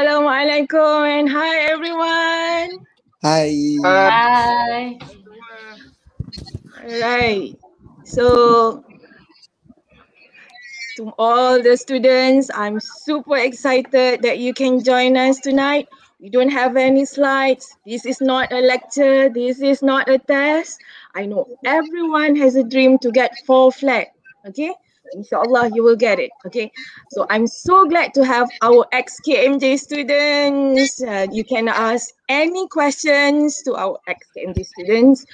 Assalamualaikum and hi everyone. Hi. Hi. Alright. So to all the students, I'm super excited that you can join us tonight. We don't have any slides. This is not a lecture. This is not a test. I know everyone has a dream to get four flat. Okay? InsyaAllah you will get it. Okay. So I'm so glad to have our ex-KMJ students. Uh, you can ask any questions to our ex-KMJ students.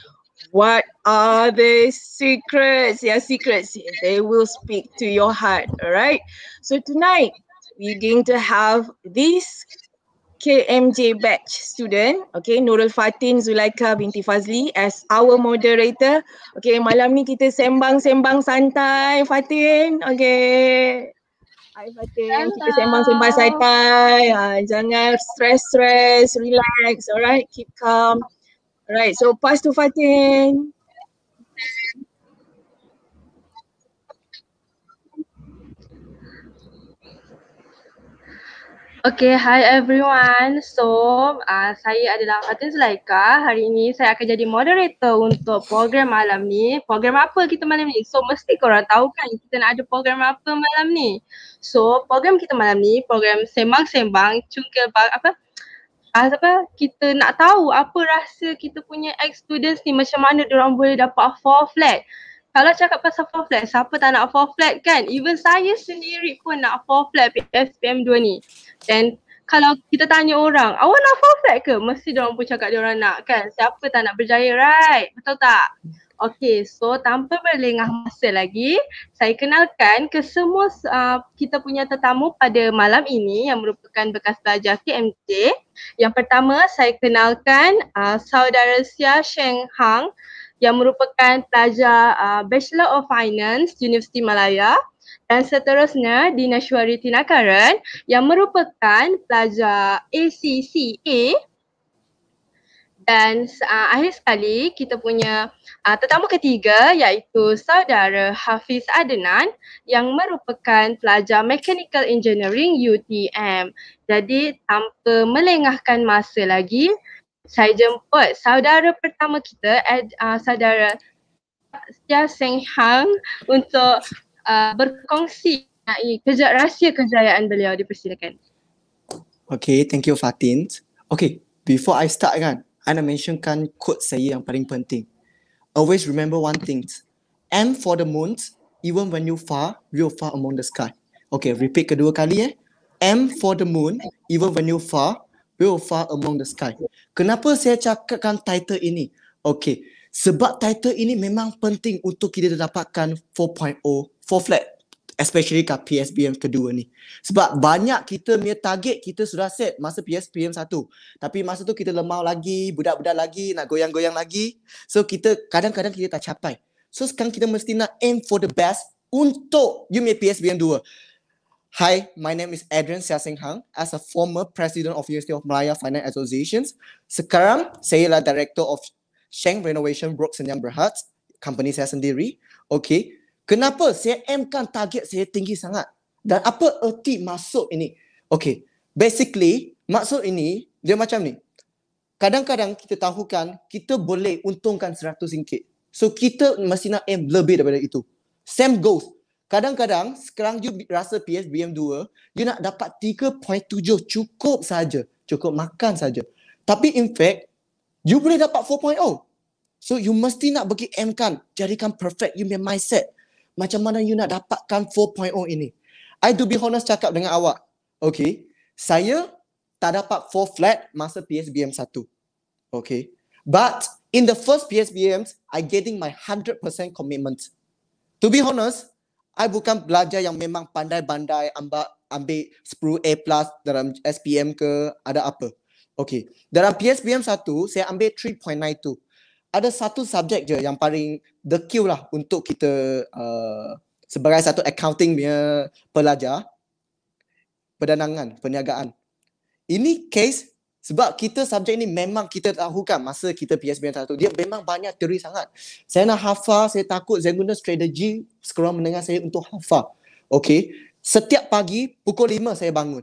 What are the secrets? Yeah, secrets. They will speak to your heart. All right. So tonight, we're going to have these KMJ batch student, okay, Nurul Fatin Zulaika binti Fazli as our moderator. Okay, malam ni kita sembang-sembang santai, Fatin. Okay. Hai Fatin, Hello. kita sembang-sembang santai. Ha, jangan stress-stress, relax, alright, keep calm. Alright, so pass to Fatin. Okay, hi everyone. So, uh, saya adalah Fatin Zulaika. Hari ini saya akan jadi moderator untuk program malam ni. Program apa kita malam ni? So, mesti korang tahu kan kita nak ada program apa malam ni. So, program kita malam ni, program sembang-sembang, cungkil bang, apa? Uh, ah, apa? Kita nak tahu apa rasa kita punya ex-students ni macam mana orang boleh dapat four flat kalau cakap pasal four flat, siapa tak nak four flat kan? Even saya sendiri pun nak four flat SPM 2 ni. Dan kalau kita tanya orang, awak nak four flat ke? Mesti dia orang pun cakap dia orang nak kan? Siapa tak nak berjaya, right? Betul tak? Okay, so tanpa berlengah masa lagi, saya kenalkan ke semua uh, kita punya tetamu pada malam ini yang merupakan bekas pelajar KMJ. Yang pertama, saya kenalkan uh, saudara Sia Sheng Hang yang merupakan pelajar uh, Bachelor of Finance Universiti Malaya dan seterusnya Dina Shwari Tinakaran yang merupakan pelajar ACCA dan uh, akhir sekali kita punya uh, tetamu ketiga iaitu saudara Hafiz Adnan yang merupakan pelajar Mechanical Engineering UTM. Jadi tanpa melengahkan masa lagi, saya jemput saudara pertama kita, uh, saudara Sia Seng Hang untuk uh, berkongsi kerja, rahsia kejayaan beliau. Dipersilakan. Okay, thank you Fatin. Okay, before I start kan, I nak mentionkan quote saya yang paling penting. Always remember one thing. M for the moon, even when you far, you far among the sky. Okay, repeat kedua kali eh. M for the moon, even when you far, Will Far Among the Sky. Kenapa saya cakapkan title ini? Okay, sebab title ini memang penting untuk kita dapatkan 4.0, 4 flat. Especially kat PSBM kedua ni. Sebab banyak kita punya target kita sudah set masa PSBM satu. Tapi masa tu kita lemah lagi, budak-budak lagi, nak goyang-goyang lagi. So kita kadang-kadang kita tak capai. So sekarang kita mesti nak aim for the best untuk you punya PSBM Hi, my name is Adrian Seng Hang. As a former president of University of Malaya Finance Associations, sekarang saya lah director of Sheng Renovation Brook Senyang Berhad, company saya sendiri. Okay, kenapa saya aimkan target saya tinggi sangat? Dan apa erti maksud ini? Okay, basically, maksud ini, dia macam ni. Kadang-kadang kita tahu kan kita boleh untungkan rm ringgit. So kita mesti nak aim lebih daripada itu. Same goals, Kadang-kadang sekarang you rasa PSBM 2, you nak dapat 3.7 cukup saja, cukup makan saja. Tapi in fact, you boleh dapat 4.0. So you mesti nak bagi M kan, jadikan perfect you punya mindset. Macam mana you nak dapatkan 4.0 ini. I do be honest cakap dengan awak. Okay, saya tak dapat 4 flat masa PSBM 1. Okay, but in the first PSBMs, I getting my 100% commitment. To be honest, I bukan pelajar yang memang pandai-pandai ambak ambil 10 A plus dalam SPM ke ada apa. Okey. Dalam PSPM 1, saya ambil 3.92. Ada satu subjek je yang paling the cue lah untuk kita uh, sebagai satu accounting punya pelajar. Perdanangan, perniagaan. Ini case sebab kita subjek ni memang kita tahu kan masa kita PSBM satu. Dia memang banyak teori sangat. Saya nak hafal, saya takut saya guna strategi sekolah mendengar saya untuk hafal. Okay. Setiap pagi pukul 5 saya bangun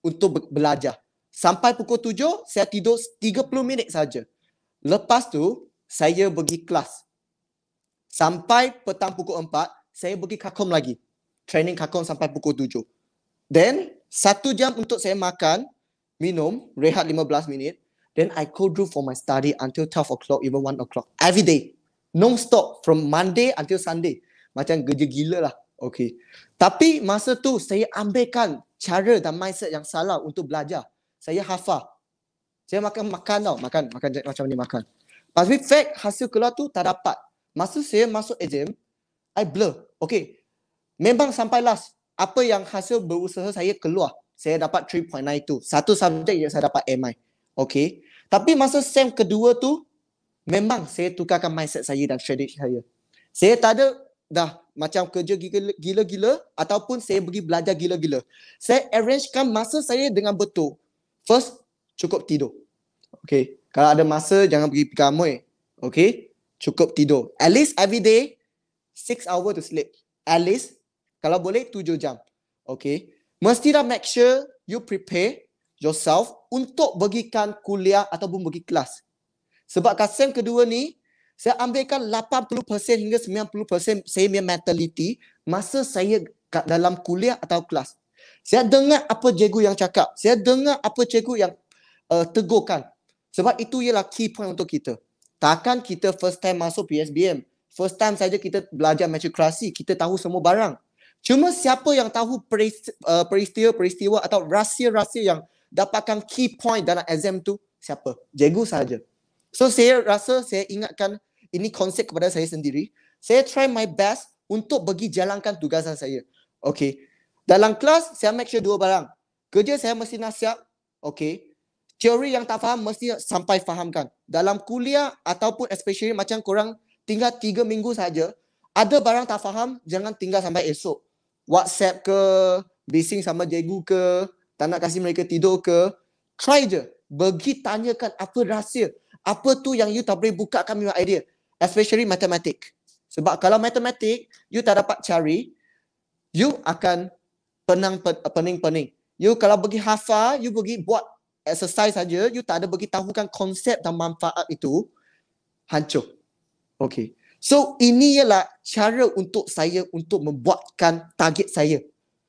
untuk be- belajar. Sampai pukul 7 saya tidur 30 minit saja. Lepas tu saya pergi kelas. Sampai petang pukul 4 saya pergi kakom lagi. Training kakom sampai pukul 7. Then satu jam untuk saya makan, minum, rehat 15 minit. Then I cold brew for my study until 12 o'clock, even 1 o'clock. Every day. Non-stop from Monday until Sunday. Macam kerja gila lah. Okay. Tapi masa tu saya ambilkan cara dan mindset yang salah untuk belajar. Saya hafal. Saya makan makan tau. Makan, makan macam ni makan. Tapi fact hasil keluar tu tak dapat. Masa saya masuk exam, I blur. Okay. Memang sampai last. Apa yang hasil berusaha saya keluar saya dapat 3.92. Satu subjek je saya dapat MI. Okay. Tapi masa SEM kedua tu, memang saya tukarkan mindset saya dan strategi saya. Saya tak ada dah macam kerja gila-gila ataupun saya pergi belajar gila-gila. Saya arrangekan masa saya dengan betul. First, cukup tidur. Okay. Kalau ada masa, jangan pergi pegamai. Okay. Cukup tidur. At least every day, 6 hour to sleep. At least, kalau boleh, 7 jam. Okay. Mesti mestilah make sure you prepare yourself untuk bagikan kuliah ataupun bagi kelas. Sebab kasem kedua ni, saya ambilkan 80% hingga 90% saya punya mentality masa saya kat dalam kuliah atau kelas. Saya dengar apa cikgu yang cakap. Saya dengar apa cikgu yang uh, eh, tegurkan. Sebab itu ialah key point untuk kita. Takkan kita first time masuk PSBM. First time saja kita belajar matrikulasi, kita tahu semua barang. Cuma siapa yang tahu peristiwa-peristiwa uh, atau rahsia-rahsia yang dapatkan key point dalam exam tu? Siapa? Jegu saja. So saya rasa saya ingatkan ini konsep kepada saya sendiri. Saya try my best untuk bagi jalankan tugasan saya. Okay. Dalam kelas, saya make sure dua barang. Kerja saya mesti nak siap. Okay. Teori yang tak faham mesti sampai fahamkan. Dalam kuliah ataupun especially macam kurang tinggal tiga minggu saja, ada barang tak faham, jangan tinggal sampai esok. WhatsApp ke, bising sama jegu ke, tak nak kasi mereka tidur ke, try je. Bagi tanyakan apa rahsia. Apa tu yang you tak boleh buka kami idea. Especially matematik. Sebab kalau matematik, you tak dapat cari, you akan penang pening-pening. You kalau bagi hafa, you bagi buat exercise saja, you tak ada bagi tahukan konsep dan manfaat itu, hancur. Okay. So ini ialah cara untuk saya untuk membuatkan target saya.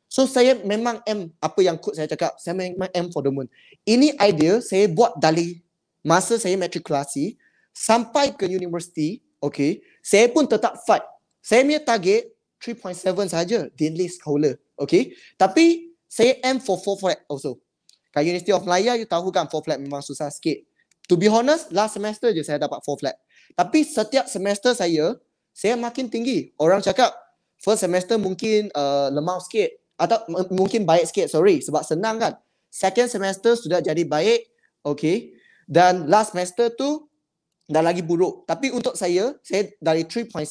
So saya memang M apa yang kod saya cakap, saya memang M for the moon. Ini idea saya buat dari masa saya matrikulasi sampai ke universiti, okay, saya pun tetap fight. Saya punya target 3.7 saja Dean daily scholar, okay. Tapi saya M for four flat also. Kat University of Malaya, you tahu kan four flat memang susah sikit. To be honest, last semester je saya dapat four flat. Tapi setiap semester saya, saya makin tinggi. Orang cakap first semester mungkin uh, lemah sikit atau mungkin baik sikit, sorry. Sebab senang kan. Second semester sudah jadi baik, okay. Dan last semester tu dah lagi buruk. Tapi untuk saya, saya dari 3.67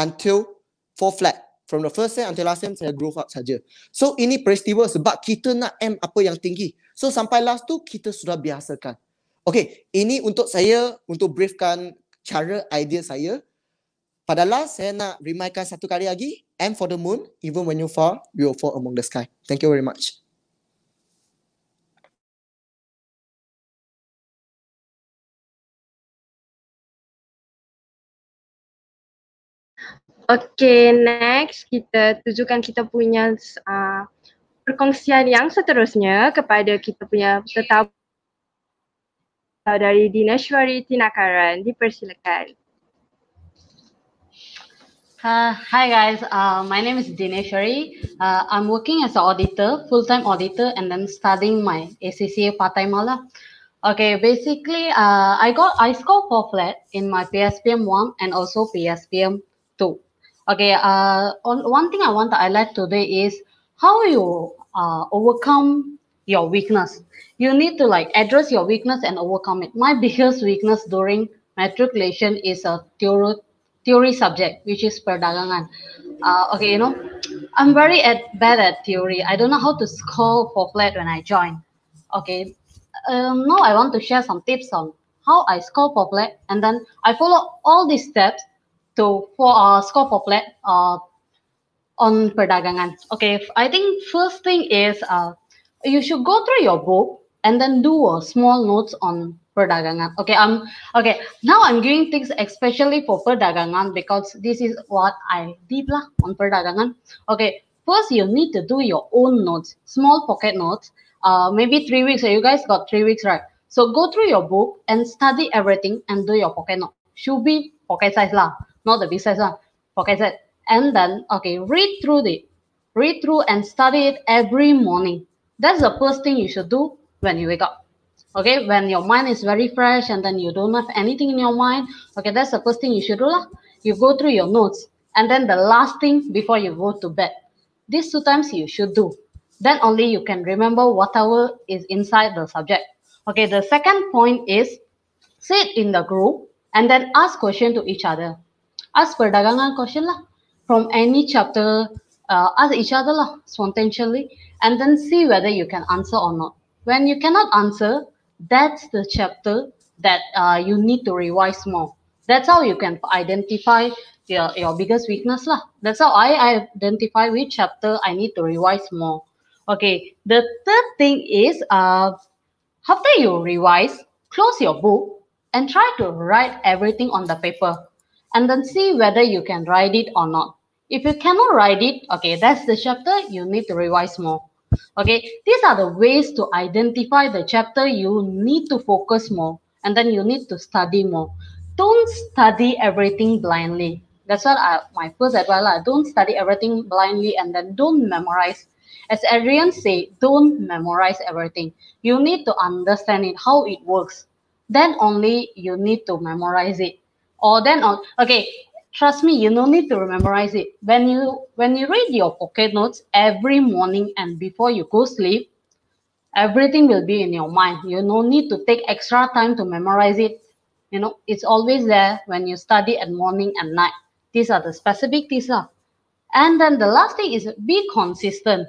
until 4 flat. From the first sem until last sem, saya grow up saja. So ini peristiwa sebab kita nak M apa yang tinggi. So sampai last tu, kita sudah biasakan. Okay, ini untuk saya untuk briefkan cara idea saya. Pada last, saya nak remindkan satu kali lagi. Aim for the moon, even when you fall, you will fall among the sky. Thank you very much. Okay, next kita tujukan kita punya uh, perkongsian yang seterusnya kepada kita punya tetap. Saudari Dineshwari Tinakaran dipersilakan. Uh, hi guys, uh, my name is Dineshwari. Uh, I'm working as an auditor, full-time auditor, and I'm studying my ACCA Mala, Okay, basically, uh, I got I score for flat in my PSPM one and also PSPM two. Okay, uh, on, one thing I want to highlight today is how you uh, overcome your weakness. You need to like address your weakness and overcome it. My biggest weakness during matriculation is a theory theory subject, which is perdagangan. Uh, okay, you know, I'm very at, bad at theory. I don't know how to score for flat when I join. Okay, um, now I want to share some tips on how I score for flat, and then I follow all these steps to for uh, score for flat uh, on perdagangan. Okay, I think first thing is uh, you should go through your book and then do a small notes on perdagangan. Okay, um, okay. Now I'm doing things especially for perdagangan because this is what I did lah on perdagangan. Okay, first you need to do your own notes, small pocket notes. Uh, maybe three weeks. So You guys got three weeks, right? So go through your book and study everything and do your pocket note. Should be pocket size lah, not the big size one. Pocket size. And then okay, read through the, read through and study it every morning that's the first thing you should do when you wake up. Okay, when your mind is very fresh and then you don't have anything in your mind, okay, that's the first thing you should do. You go through your notes and then the last thing before you go to bed. These two times you should do. Then only you can remember whatever is inside the subject. Okay, the second point is sit in the group and then ask question to each other. Ask perdagangan question lah from any chapter. Uh, ask each other lah spontaneously and then see whether you can answer or not. When you cannot answer, that's the chapter that uh, you need to revise more. That's how you can identify your, your biggest weakness. Lah. That's how I identify which chapter I need to revise more. Okay, the third thing is uh, after you revise, close your book and try to write everything on the paper and then see whether you can write it or not. If you cannot write it, okay, that's the chapter you need to revise more. Okay, these are the ways to identify the chapter you need to focus more and then you need to study more. Don't study everything blindly. That's what I, my first advice, I don't study everything blindly and then don't memorize as Adrian say, don't memorize everything. You need to understand it, how it works. Then only you need to memorize it. Or then on okay, Trust me, you no need to memorize it. When you when you read your pocket notes every morning and before you go sleep, everything will be in your mind. You no need to take extra time to memorize it. You know, it's always there when you study at morning and night. These are the specific things, are. And then the last thing is be consistent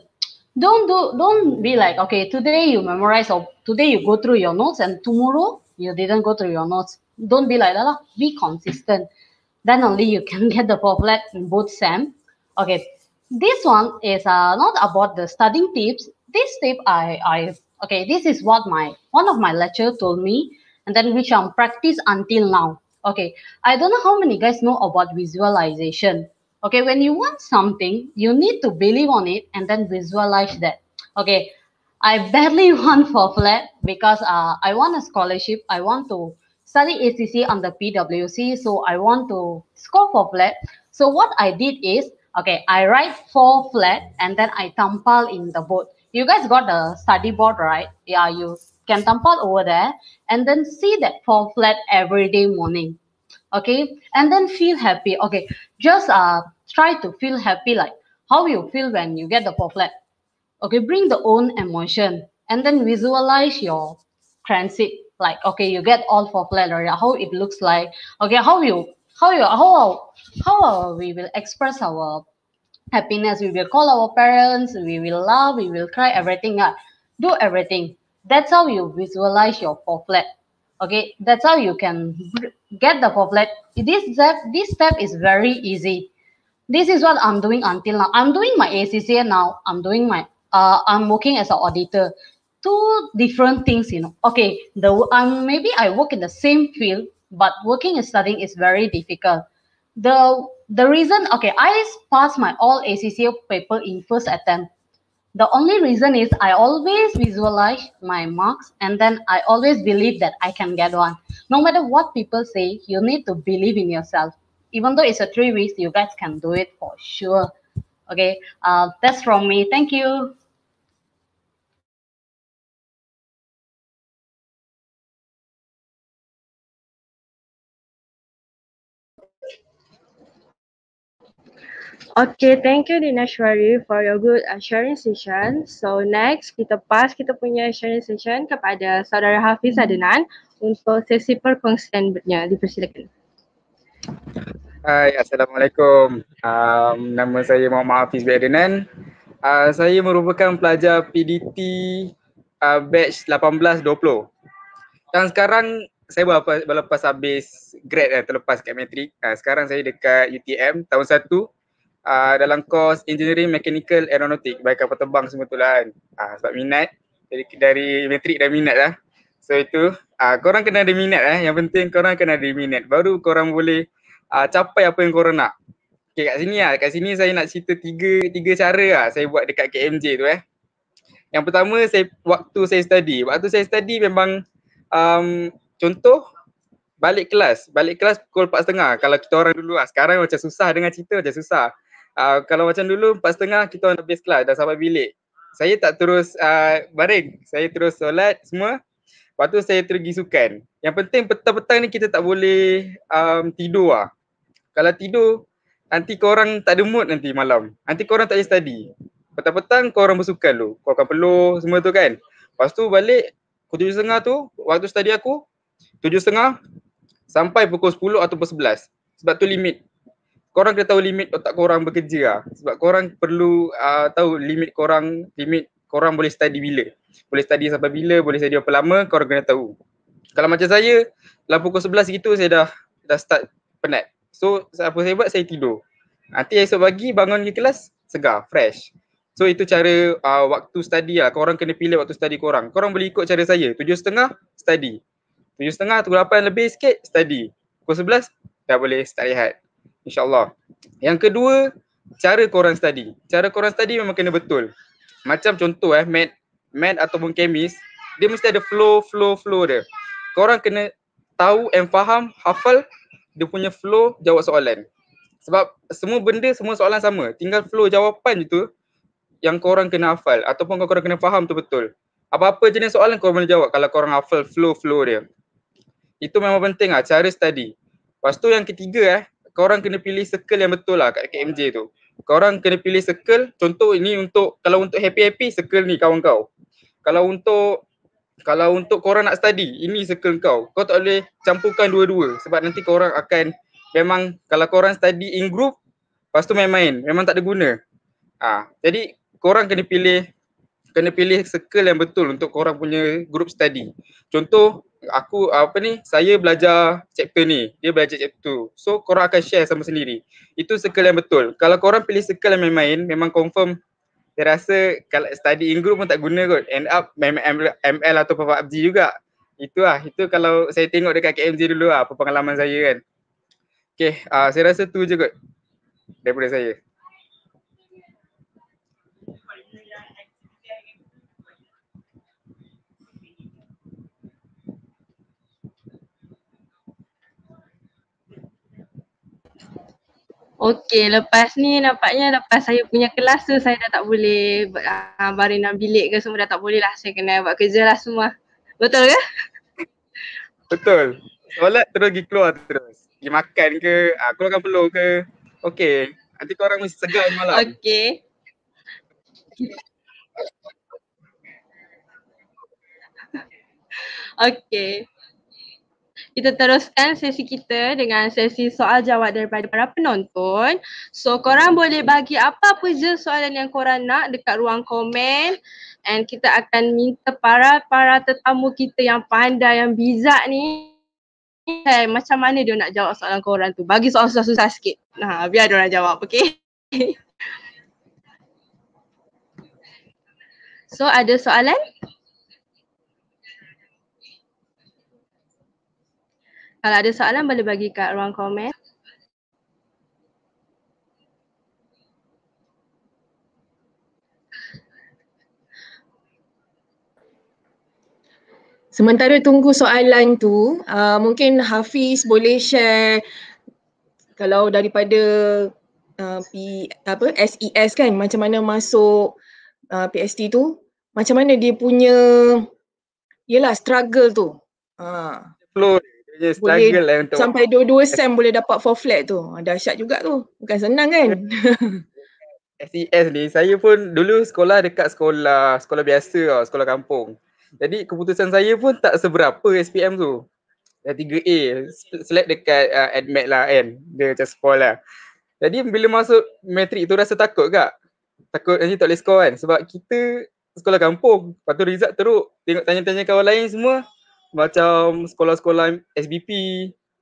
don't do don't be like okay today you memorize or today you go through your notes and tomorrow you didn't go through your notes don't be like that be consistent then only you can get the poplet in both SAM. Okay, this one is uh, not about the studying tips. This tip I, I okay, this is what my one of my lecturer told me, and then which I'm practice until now. Okay, I don't know how many guys know about visualization. Okay, when you want something, you need to believe on it and then visualize that. Okay, I barely want for flat because uh, I want a scholarship. I want to study ACC on the PWC. So I want to score for flat. So what I did is, okay, I write four flat and then I tumpal in the board. You guys got the study board, right? Yeah, you can tumpal over there and then see that four flat every day morning. Okay, and then feel happy. Okay, just uh try to feel happy like how you feel when you get the four flat. Okay, bring the own emotion and then visualize your transit like okay you get all four flat or how it looks like okay how you how you how how we will express our happiness we will call our parents we will love we will cry everything uh, do everything that's how you visualize your four flat okay that's how you can get the four flat this step this step is very easy this is what i'm doing until now i'm doing my acca now i'm doing my uh, i'm working as an auditor two different things, you know. Okay, the um, maybe I work in the same field, but working and studying is very difficult. The the reason, okay, I passed my all ACCO paper in first attempt. The only reason is I always visualize my marks and then I always believe that I can get one. No matter what people say, you need to believe in yourself. Even though it's a three weeks, you guys can do it for sure. Okay, uh, that's from me. Thank you. Okay, thank you Dina Shwari for your good uh, sharing session. So next, kita pas kita punya sharing session kepada saudara Hafiz Adenan untuk sesi perkongsiannya. Dipersilakan. Hai, Assalamualaikum. Um, nama saya Muhammad Hafiz B. Adenan. Uh, saya merupakan pelajar PDT uh, batch 18-20. Dan sekarang saya berlepas, berlepas habis grad dan eh, terlepas kat matrik. Uh, sekarang saya dekat UTM tahun 1 uh, dalam course engineering mechanical aeronautic baik kapal terbang semua tu lah kan uh, sebab minat dari, dari metrik dah minat lah so itu uh, korang kena ada minat lah eh. yang penting korang kena ada minat baru korang boleh uh, capai apa yang korang nak Okay kat sini lah, kat sini saya nak cerita tiga, tiga cara lah saya buat dekat KMJ tu eh Yang pertama saya, waktu saya study, waktu saya study memang um, Contoh balik kelas, balik kelas pukul 4.30 kalau kita orang dulu lah Sekarang macam susah dengan cerita macam susah uh, kalau macam dulu empat setengah kita on habis kelas dah sampai bilik saya tak terus uh, baring saya terus solat semua lepas tu saya pergi sukan yang penting petang-petang ni kita tak boleh um, tidur lah kalau tidur nanti korang tak ada mood nanti malam nanti korang tak ada study petang-petang korang bersukan dulu kau akan peluh semua tu kan lepas tu balik pukul tujuh setengah tu waktu study aku tujuh setengah sampai pukul sepuluh atau pukul sebelas sebab tu limit korang kena tahu limit otak korang bekerja lah. Sebab korang perlu uh, tahu limit korang, limit korang boleh study bila. Boleh study sampai bila, boleh study apa lama, korang kena tahu. Kalau macam saya, lah pukul 11 gitu saya dah dah start penat. So apa saya buat, saya tidur. Nanti esok pagi bangun ke kelas, segar, fresh. So itu cara uh, waktu study lah. Korang kena pilih waktu study korang. Korang boleh ikut cara saya. 7.30, study. 7.30, 8 lebih sikit, study. Pukul 11, dah boleh start rehat insyaAllah. Yang kedua, cara korang study. Cara korang study memang kena betul. Macam contoh eh, mat, mat ataupun chemist, dia mesti ada flow, flow, flow dia. Korang kena tahu and faham, hafal dia punya flow jawab soalan. Sebab semua benda, semua soalan sama. Tinggal flow jawapan itu. tu yang korang kena hafal ataupun korang kena faham tu betul. Apa-apa jenis soalan korang boleh jawab kalau korang hafal flow-flow dia. Itu memang penting lah, cara study. Lepas tu yang ketiga eh, kau orang kena pilih circle yang betul lah kat KMJ tu. orang kena pilih circle, contoh ini untuk, kalau untuk happy-happy, circle ni kawan kau. Kalau untuk, kalau untuk kau orang nak study, ini circle kau. Kau tak boleh campurkan dua-dua sebab nanti kau orang akan, memang kalau kau orang study in group, pastu main-main, memang tak ada guna. Ha, jadi kau orang kena pilih, kena pilih circle yang betul untuk kau orang punya group study. Contoh, aku apa ni saya belajar chapter ni dia belajar chapter tu so korang akan share sama sendiri itu circle yang betul kalau korang pilih circle yang main-main memang confirm saya rasa kalau study in group pun tak guna kot end up ML, ML atau Papa Abdi juga Itu itulah itu kalau saya tengok dekat KMZ dulu lah apa pengalaman saya kan Okay, uh, saya rasa tu je kot daripada saya Okey, lepas ni nampaknya lepas saya punya kelas tu saya dah tak boleh uh, baring dalam bilik ke semua dah tak boleh lah. Saya kena buat kerja lah semua. Betul ke? Betul. Solat terus pergi keluar terus. Pergi makan ke, uh, keluarkan peluh ke. Okey, nanti korang mesti segar malam. Okey. Okey kita teruskan sesi kita dengan sesi soal jawab daripada para penonton. So korang boleh bagi apa-apa je soalan yang korang nak dekat ruang komen and kita akan minta para-para tetamu kita yang pandai yang bijak ni Okay, eh, macam mana dia nak jawab soalan korang tu? Bagi soalan susah-susah sikit. Nah, biar dia orang jawab, okay? so ada soalan? Kalau ada soalan boleh bagi kat ruang komen. Sementara tunggu soalan tu, uh, mungkin Hafiz boleh share kalau daripada uh, P, apa SES e kan macam mana masuk uh, PST tu, macam mana dia punya yalah struggle tu. Uh. Flow boleh lah sampai dua-dua sen boleh dapat for flat tu. Ah, dahsyat juga tu. Bukan senang kan? SES e ni, saya pun dulu sekolah dekat sekolah, sekolah biasa tau, sekolah kampung. Jadi keputusan saya pun tak seberapa SPM tu. Dah 3A, select dekat uh, admit lah kan. Dia macam spoil lah. Jadi bila masuk matrik tu rasa takut kak? Takut nanti tak boleh score kan? Sebab kita sekolah kampung. Lepas tu result teruk. Tengok tanya-tanya kawan lain semua, macam sekolah-sekolah SBP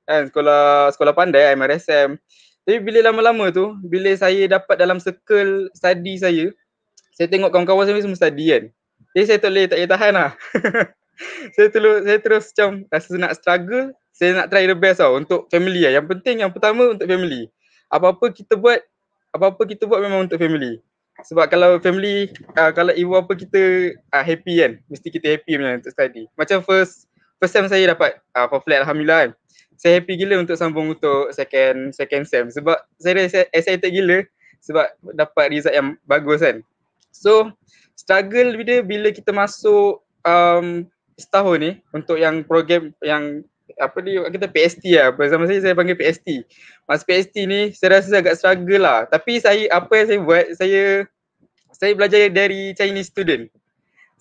kan sekolah sekolah pandai MRSM kan? tapi bila lama-lama tu bila saya dapat dalam circle study saya saya tengok kawan-kawan saya semua study kan jadi eh, saya tak boleh tak boleh tahan lah saya terus saya terus macam rasa nak struggle saya nak try the best tau untuk family lah. yang penting yang pertama untuk family apa-apa kita buat apa-apa kita buat memang untuk family sebab kalau family uh, kalau ibu apa kita uh, happy kan mesti kita happy punya untuk study macam first first sem saya dapat uh, flat alhamdulillah kan. Saya happy gila untuk sambung untuk second second sem sebab saya rasa excited gila sebab dapat result yang bagus kan. So struggle lebih dia bila kita masuk um, setahun ni untuk yang program yang apa ni kita PST lah apa zaman saya saya panggil PST. Masa PST ni saya rasa agak struggle lah tapi saya apa yang saya buat saya saya belajar dari Chinese student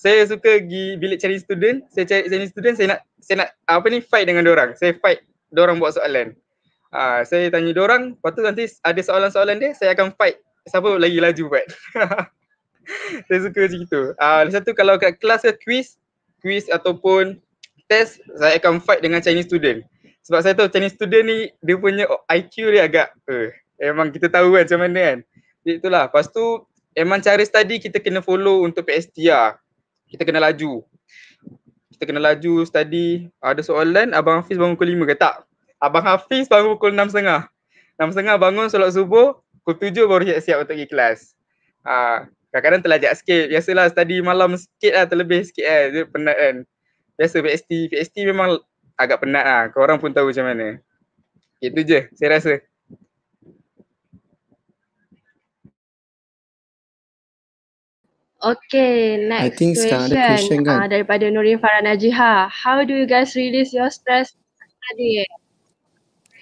saya suka pergi bilik cari student, saya cari saya student, saya nak saya nak apa ni fight dengan orang. Saya fight dia orang buat soalan. Uh, saya tanya dia orang, lepas tu nanti ada soalan-soalan dia, saya akan fight siapa lagi laju buat. saya suka macam itu. Uh, ah, satu kalau kat kelas ke quiz, quiz ataupun test, saya akan fight dengan Chinese student. Sebab saya tahu Chinese student ni dia punya IQ dia agak uh, eh, memang kita tahu kan macam mana kan. Jadi itulah. Lepas tu memang cara study kita kena follow untuk PSTR. Lah kita kena laju. Kita kena laju study. Ada soalan, Abang Hafiz bangun pukul 5 ke? Tak. Abang Hafiz bangun pukul 6.30. 6.30 bangun solat subuh, pukul 7 baru siap-siap untuk pergi kelas. Ha, kadang-kadang terlajak sikit. Biasalah study malam sikit lah, terlebih sikit kan. Dia penat kan. Biasa PST. PST memang agak penat lah. orang pun tahu macam mana. Itu je, saya rasa. Okay, next I think question, ada question kan? uh, daripada Nurin Farah Najiha. How do you guys release your stress tadi?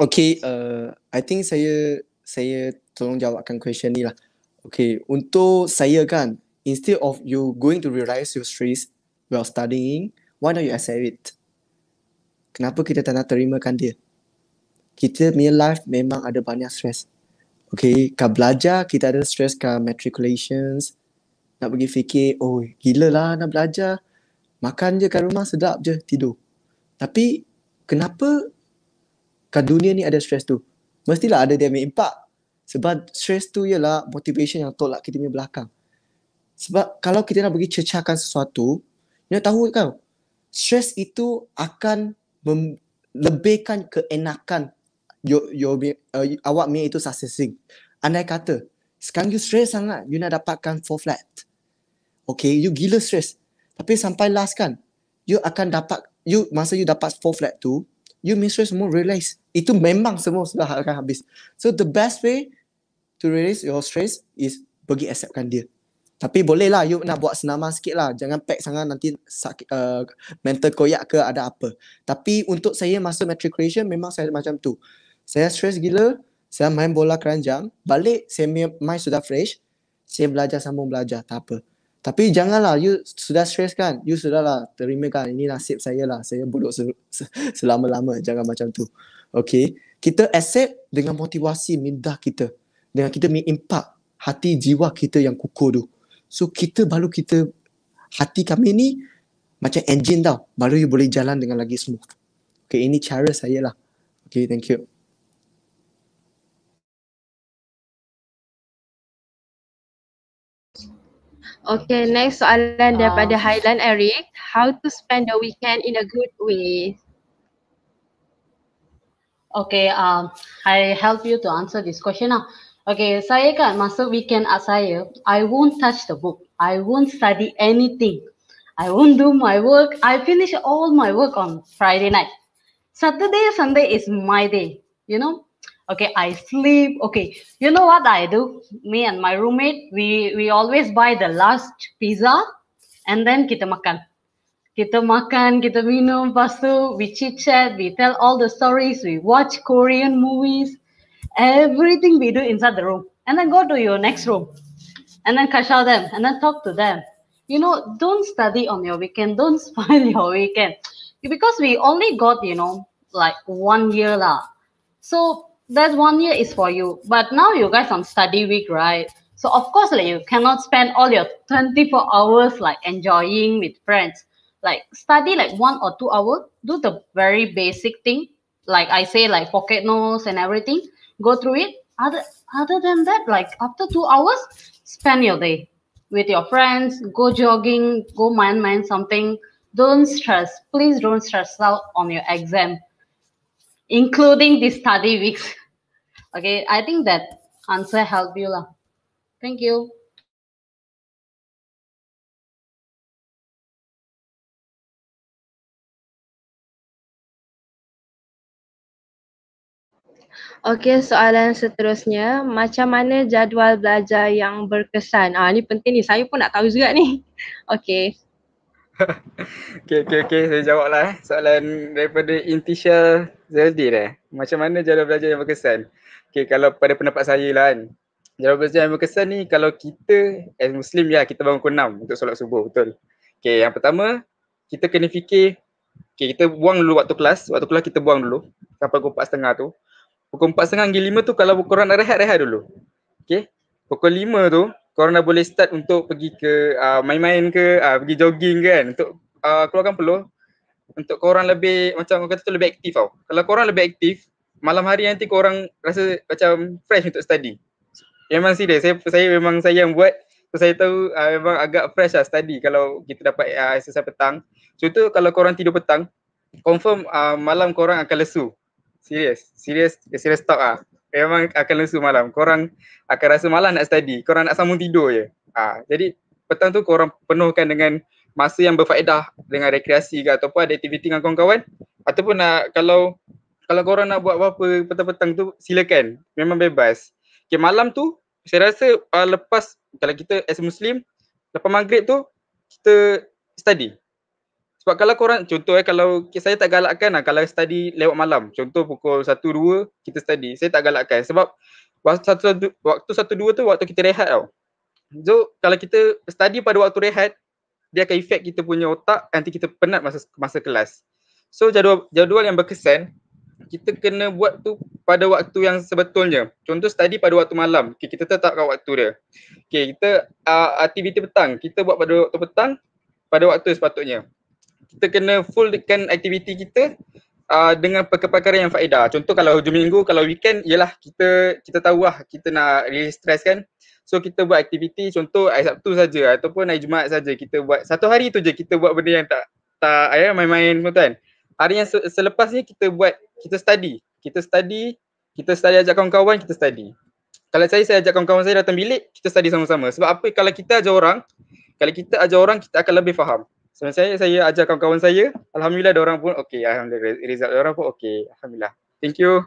Okay, uh, I think saya saya tolong jawabkan question ni lah. Okay, untuk saya kan, instead of you going to realize your stress while studying, why don't you accept it? Kenapa kita tak nak terimakan dia? Kita punya life memang ada banyak stress. Okay, kat belajar kita ada stress kat matriculations, nak pergi fikir, oh gila lah nak belajar. Makan je kat rumah sedap je tidur. Tapi kenapa kat dunia ni ada stres tu? Mestilah ada dia punya impak. Sebab stres tu ialah motivation yang tolak kita punya belakang. Sebab kalau kita nak pergi cecahkan sesuatu, kita tahu kan, stres itu akan melebihkan keenakan your, your, uh, awak punya itu suksesing. Andai kata, sekarang you stress sangat, you nak dapatkan 4 flat. Okay, you gila stress. Tapi sampai last kan, you akan dapat, you masa you dapat four flat tu, you miss stress more realize. Itu memang semua sudah akan habis. So the best way to release your stress is pergi acceptkan dia. Tapi boleh lah, you nak buat senaman sikit lah. Jangan pack sangat nanti sakit, uh, mental koyak ke ada apa. Tapi untuk saya masa matriculation, memang saya macam tu. Saya stress gila, saya main bola keranjang. Balik, saya main sudah fresh. Saya belajar sambung belajar, tak apa. Tapi janganlah you sudah stress kan. You sudahlah terima kan ini nasib saya lah. Saya bodoh se- se- selama-lama jangan macam tu. Okay. Kita accept dengan motivasi minda kita. Dengan kita impact hati jiwa kita yang kukuh tu. So kita baru kita hati kami ni macam engine tau. Baru you boleh jalan dengan lagi smooth. Okay ini cara saya lah. Okay thank you. Okay, next soalan daripada uh, um, Highland Eric. How to spend the weekend in a good way? Okay, um, I help you to answer this question. Now. Okay, saya kan masa weekend saya, I won't touch the book. I won't study anything. I won't do my work. I finish all my work on Friday night. Saturday, Sunday is my day. You know, okay i sleep okay you know what i do me and my roommate we we always buy the last pizza and then kita makan kita makan kita minum pasu we chit chat we tell all the stories we watch korean movies everything we do inside the room and then go to your next room and then cash out them and then talk to them you know don't study on your weekend don't spoil your weekend because we only got you know like one year lah so that's one year is for you. But now you guys on study week, right? So of course, like you cannot spend all your 24 hours like enjoying with friends. Like study like one or two hours, do the very basic thing. Like I say, like pocket notes and everything. Go through it. Other other than that, like after two hours, spend your day with your friends, go jogging, go mind mind something. Don't stress. Please don't stress out on your exam, including the study weeks. Okay, I think that answer helped you lah. Thank you. Okay, soalan seterusnya, macam mana jadual belajar yang berkesan? Ah, ni penting ni. Saya pun nak tahu juga ni. Okay. Okay, okay, okey. Saya jawablah eh. Soalan daripada Intisha Zeldi eh. Macam mana jadual belajar yang berkesan? Okay, kalau pada pendapat saya lah kan. Jawab bersih yang berkesan ni kalau kita as Muslim ya kita bangun pukul 6 untuk solat subuh betul. Okay, yang pertama kita kena fikir okay, kita buang dulu waktu kelas. Waktu kelas kita buang dulu sampai pukul setengah tu. Pukul 4.30 hingga 5 tu kalau korang nak rehat, rehat dulu. Okay, pukul 5 tu korang dah boleh start untuk pergi ke uh, main-main ke, uh, pergi jogging kan untuk uh, keluarkan peluh untuk korang lebih macam orang kata tu lebih aktif tau. Kalau korang lebih aktif, malam hari nanti korang rasa macam fresh untuk study. Memang deh Saya, saya memang saya yang buat. So saya tahu uh, memang agak fresh lah study kalau kita dapat uh, ah, exercise petang. Contoh kalau korang tidur petang, confirm uh, malam korang akan lesu. Serius. Serius. Serius talk ah, Memang akan lesu malam. Korang akan rasa malas nak study. Korang nak sambung tidur je. Uh, jadi petang tu korang penuhkan dengan masa yang berfaedah dengan rekreasi ke ataupun ada aktiviti dengan kawan-kawan ataupun nak kalau kalau korang nak buat apa-apa petang-petang tu silakan memang bebas okay, malam tu saya rasa uh, lepas kalau kita as muslim lepas maghrib tu kita study sebab kalau korang contoh eh kalau okay, saya tak galakkan lah kalau study lewat malam contoh pukul 1 2 kita study saya tak galakkan sebab waktu satu 2, waktu 1 2 tu waktu kita rehat tau so kalau kita study pada waktu rehat dia akan effect kita punya otak nanti kita penat masa masa kelas so jadual jadual yang berkesan kita kena buat tu pada waktu yang sebetulnya. Contoh tadi pada waktu malam. Okay, kita tetapkan waktu dia. Okay, kita uh, aktiviti petang. Kita buat pada waktu petang pada waktu sepatutnya. Kita kena full fullkan aktiviti kita uh, dengan perkara-perkara yang faedah. Contoh kalau hujung minggu, kalau weekend, ialah kita kita tahu lah kita nak release stress kan. So kita buat aktiviti contoh hari Sabtu saja ataupun hari Jumaat saja kita buat satu hari tu je kita buat benda yang tak tak ayah main-main pun kan hari yang selepas ni kita buat kita study. Kita study, kita study ajak kawan-kawan, kita study. Kalau saya saya ajak kawan-kawan saya datang bilik, kita study sama-sama. Sebab apa? Kalau kita ajar orang, kalau kita ajar orang kita akan lebih faham. Sebab saya saya ajar kawan-kawan saya, alhamdulillah orang pun okay, alhamdulillah result orang pun okay, Alhamdulillah. Thank you.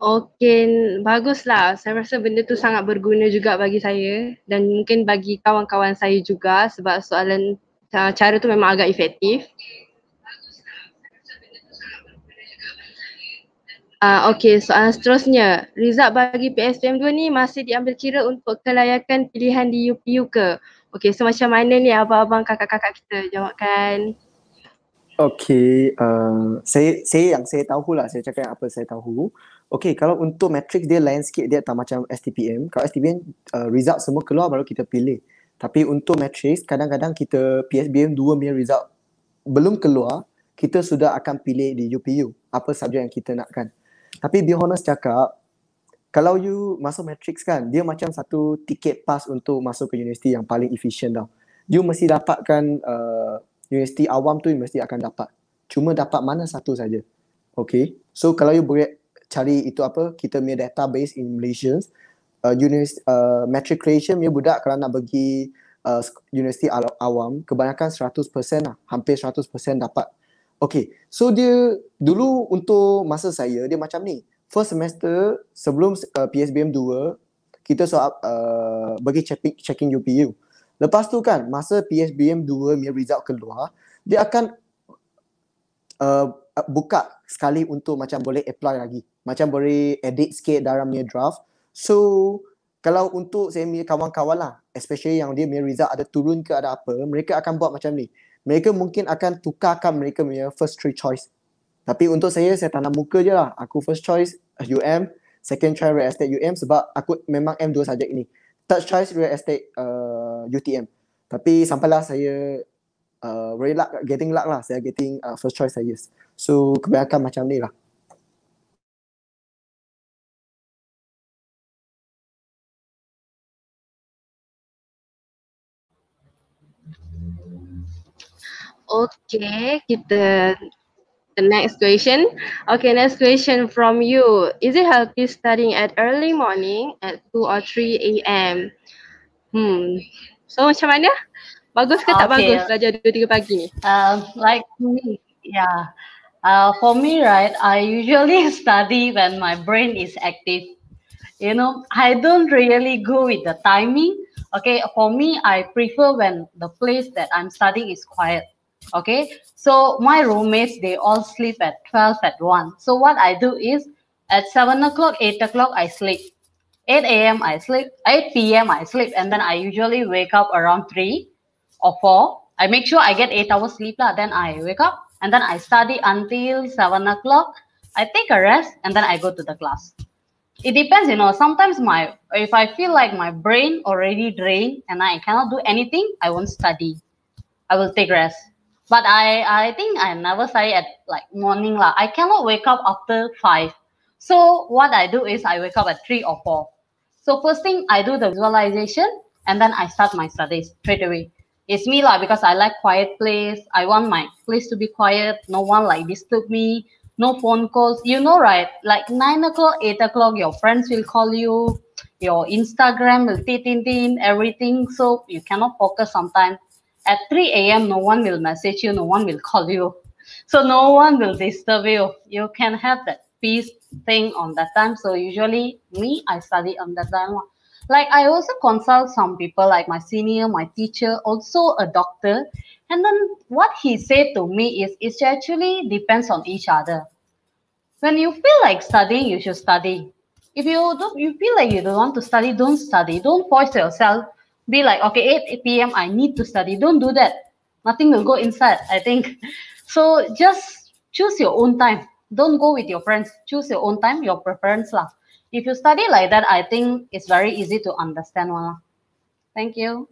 Okey, baguslah. Saya rasa benda tu sangat berguna juga bagi saya dan mungkin bagi kawan-kawan saya juga sebab soalan uh, cara tu memang agak efektif. Ah, uh, okay, soalan seterusnya. Result bagi PSPM 2 ni masih diambil kira untuk kelayakan pilihan di UPU ke? Okey, so macam mana ni abang-abang kakak-kakak kita jawabkan? Okey, uh, saya, saya yang saya tahu lah, saya cakap yang apa saya tahu. Okay, kalau untuk matrix dia lain sikit, dia tak macam STPM. Kalau STPM, uh, result semua keluar baru kita pilih. Tapi untuk matrix, kadang-kadang kita PSBM 2 punya result belum keluar, kita sudah akan pilih di UPU apa subjek yang kita nakkan. Tapi be honest cakap, kalau you masuk matrix kan, dia macam satu tiket pass untuk masuk ke universiti yang paling efisien tau. You mesti dapatkan uh, universiti awam tu, you mesti akan dapat. Cuma dapat mana satu saja. Okay. So kalau you boleh cari itu apa kita punya database in Malaysia uh, university uh, matriculation punya budak kalau nak pergi uh, university awam kebanyakan 100% lah hampir 100% dapat Okay, so dia dulu untuk masa saya dia macam ni first semester sebelum uh, PSBM 2 kita so uh, bagi checking checking UPU lepas tu kan masa PSBM 2 punya result keluar dia akan Uh, uh, buka sekali untuk macam boleh apply lagi. Macam boleh edit sikit dalam punya draft. So, kalau untuk saya punya kawan-kawan lah, especially yang dia punya result ada turun ke ada apa, mereka akan buat macam ni. Mereka mungkin akan tukarkan mereka punya first three choice. Tapi untuk saya, saya tanam muka je lah. Aku first choice UM, second choice real estate UM sebab aku memang M2 subject ini. Third choice real estate uh, UTM. Tapi sampailah saya uh, very luck getting luck lah saya getting uh, first choice saya yes. so kebanyakan macam ni lah Okay, kita the next question. Okay, next question from you. Is it healthy studying at early morning at 2 or 3 a.m.? Hmm. So macam mana? Bagus ke ah, tak okay. bagus belajar dua tiga pagi ni? Um, like me, yeah. Uh, for me, right, I usually study when my brain is active. You know, I don't really go with the timing. Okay, for me, I prefer when the place that I'm studying is quiet. Okay, so my roommates, they all sleep at 12 at 1. So what I do is at 7 o'clock, 8 o'clock, I sleep. 8 a.m. I sleep, 8 p.m. I sleep, and then I usually wake up around 3 or four. I make sure I get eight hours sleep. Lah. Then I wake up and then I study until seven o'clock. I take a rest and then I go to the class. It depends, you know. Sometimes my if I feel like my brain already drained and I cannot do anything, I won't study. I will take rest. But I I think I never study at like morning lah. I cannot wake up after five. So what I do is I wake up at three or four. So first thing I do the visualization and then I start my studies straight away it's me lah because I like quiet place. I want my place to be quiet. No one like disturb me. No phone calls. You know, right? Like nine o'clock, eight o'clock, your friends will call you. Your Instagram will in tin everything. So you cannot focus sometimes. At 3 a.m., no one will message you, no one will call you. So no one will disturb you. You can have that peace thing on that time. So usually me, I study on that time like I also consult some people, like my senior, my teacher, also a doctor. And then what he said to me is it actually depends on each other. When you feel like studying, you should study. If you don't you feel like you don't want to study, don't study. Don't force yourself. Be like, okay, 8 p.m. I need to study. Don't do that. Nothing will go inside, I think. So just choose your own time. Don't go with your friends. Choose your own time, your preference lah. if you study like that, I think it's very easy to understand one. Lah. Thank you.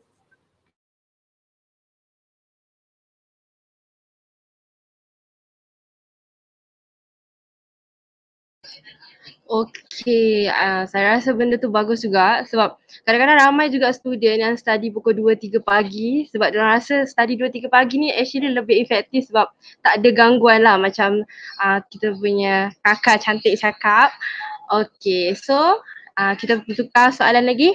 Okay, uh, saya rasa benda tu bagus juga sebab kadang-kadang ramai juga student yang study pukul 2-3 pagi sebab dia rasa study 2-3 pagi ni actually lebih efektif sebab tak ada gangguan lah macam uh, kita punya kakak cantik cakap. Okay, so uh, kita tukar soalan lagi.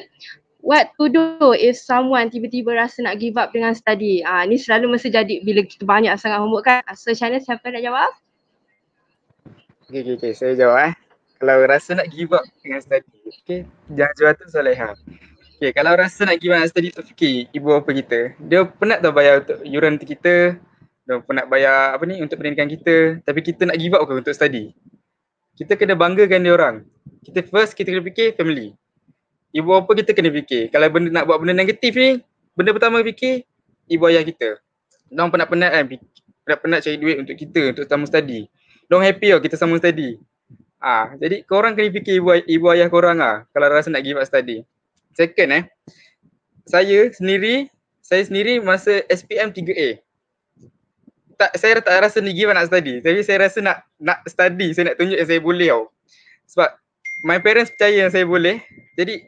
What to do if someone tiba-tiba rasa nak give up dengan study? Uh, ni selalu mesti jadi bila kita banyak sangat homework kan. Ah, so China siapa nak jawab? Okay, okay, okay. saya jawab eh. Kalau rasa nak give up dengan study, okay. Jangan jawab tu soleha. Okay, kalau rasa nak give up dengan study tu fikir ibu apa kita. Dia penat tau bayar untuk yuran kita. Dia penat bayar apa ni untuk pendidikan kita. Tapi kita nak give up ke untuk study? kita kena banggakan dia orang. Kita first kita kena fikir family. Ibu apa kita kena fikir. Kalau benda nak buat benda negatif ni, benda pertama fikir ibu ayah kita. Dorang penat-penat kan, penat-penat cari duit untuk kita untuk sama study. Dorang happy lah kita sama study. Ah, ha, jadi korang kena fikir ibu, ibu ayah korang ah. kalau rasa nak give up study. Second eh, saya sendiri, saya sendiri masa SPM 3A tak saya tak rasa ni give nak study tapi saya rasa nak nak study saya nak tunjuk yang saya boleh tau sebab my parents percaya yang saya boleh jadi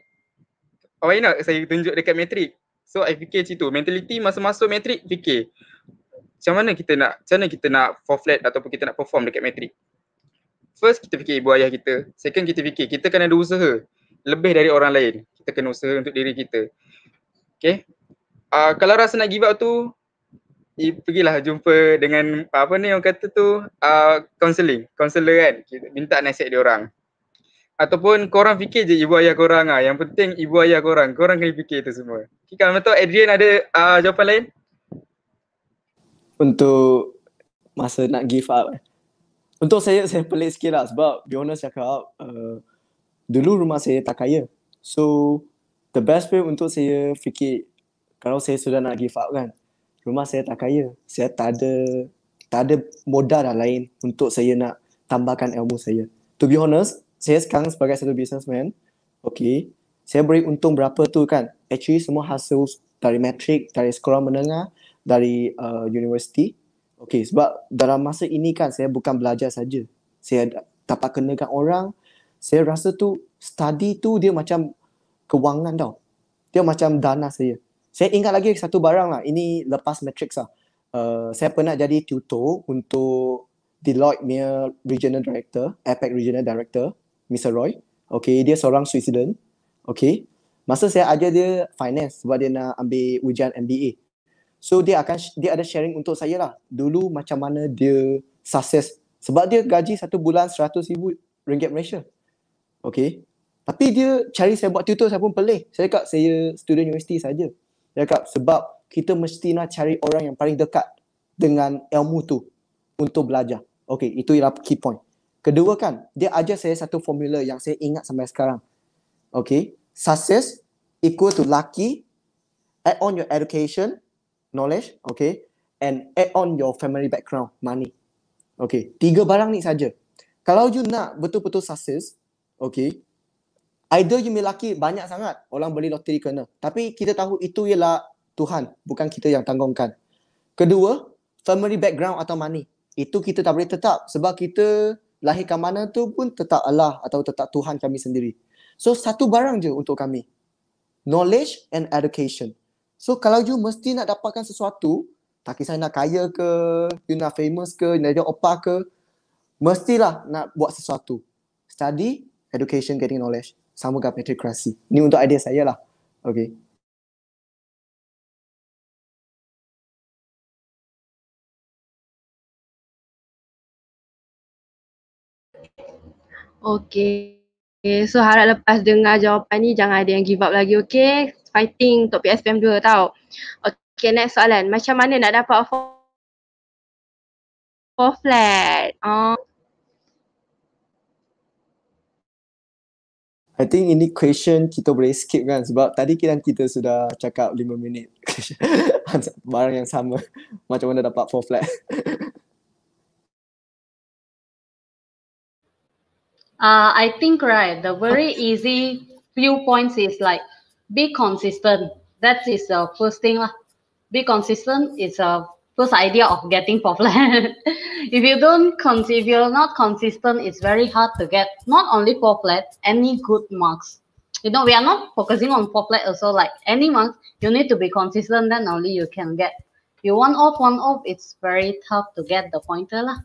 oh, why not saya tunjuk dekat matrik so I fikir macam tu mentality masa masuk matrik fikir macam mana kita nak macam mana kita nak for flat ataupun kita nak perform dekat matrik first kita fikir ibu ayah kita second kita fikir kita kena ada usaha lebih dari orang lain kita kena usaha untuk diri kita okay uh, kalau rasa nak give up tu i, pergilah jumpa dengan apa ni orang kata tu uh, counseling, counselor kan. Minta nasihat dia orang. Ataupun korang fikir je ibu ayah korang ah. Yang penting ibu ayah korang, korang kena fikir tu semua. Okay, kalau tu Adrian ada uh, jawapan lain? Untuk masa nak give up. Eh. Untuk saya, saya pelik sikit lah sebab be honest cakap uh, dulu rumah saya tak kaya. So the best way untuk saya fikir kalau saya sudah nak give up kan, rumah saya tak kaya. Saya tak ada tak ada modal lah lain untuk saya nak tambahkan ilmu saya. To be honest, saya sekarang sebagai satu businessman, okay, saya beri untung berapa tu kan? Actually semua hasil dari matrik, dari sekolah menengah, dari uh, universiti. Okay, sebab dalam masa ini kan saya bukan belajar saja. Saya tak dapat kenalkan orang. Saya rasa tu study tu dia macam kewangan tau. Dia macam dana saya. Saya ingat lagi satu barang lah. Ini lepas matrix lah. Uh, saya pernah jadi tutor untuk Deloitte punya regional director, APEC regional director, Mr. Roy. Okay, dia seorang Switzerland. Okay. Masa saya ajar dia finance sebab dia nak ambil ujian MBA. So dia akan dia ada sharing untuk saya lah. Dulu macam mana dia sukses. Sebab dia gaji satu bulan seratus ribu ringgit Malaysia. Okay. Tapi dia cari saya buat tutor saya pun pelik. Saya cakap saya student universiti saja dia cakap sebab kita mesti nak cari orang yang paling dekat dengan ilmu tu untuk belajar. Okay, itu ialah key point. Kedua kan, dia ajar saya satu formula yang saya ingat sampai sekarang. Okay, success equal to lucky, add on your education, knowledge, okay, and add on your family background, money. Okay, tiga barang ni saja. Kalau you nak betul-betul success, okay, either you may lucky banyak sangat orang beli loteri kena tapi kita tahu itu ialah Tuhan bukan kita yang tanggungkan kedua family background atau money itu kita tak boleh tetap sebab kita lahirkan mana tu pun tetap Allah atau tetap Tuhan kami sendiri so satu barang je untuk kami knowledge and education so kalau you mesti nak dapatkan sesuatu tak kisah nak kaya ke you nak famous ke you nak jadi opa ke mestilah nak buat sesuatu study education getting knowledge sama dengan meritokrasi. Ini untuk idea saya lah. Okay. Okay. okay. So harap lepas dengar jawapan ni jangan ada yang give up lagi okay. Fighting untuk PSPM 2 tau. Okay next soalan. Macam mana nak dapat offer? Four flat. Oh. I think ini question kita boleh skip kan sebab tadi kita, kita sudah cakap lima minit barang yang sama macam mana dapat 4 flat. Uh, I think right, the very easy few points is like be consistent. That is the first thing lah. Be consistent is a uh, first idea of getting for flat. if you don't cons- if you're not consistent, it's very hard to get not only poplet, any good marks. You know, we are not focusing on poplet also like any marks, you need to be consistent, then only you can get. You one off, one off, it's very tough to get the pointer. Lah.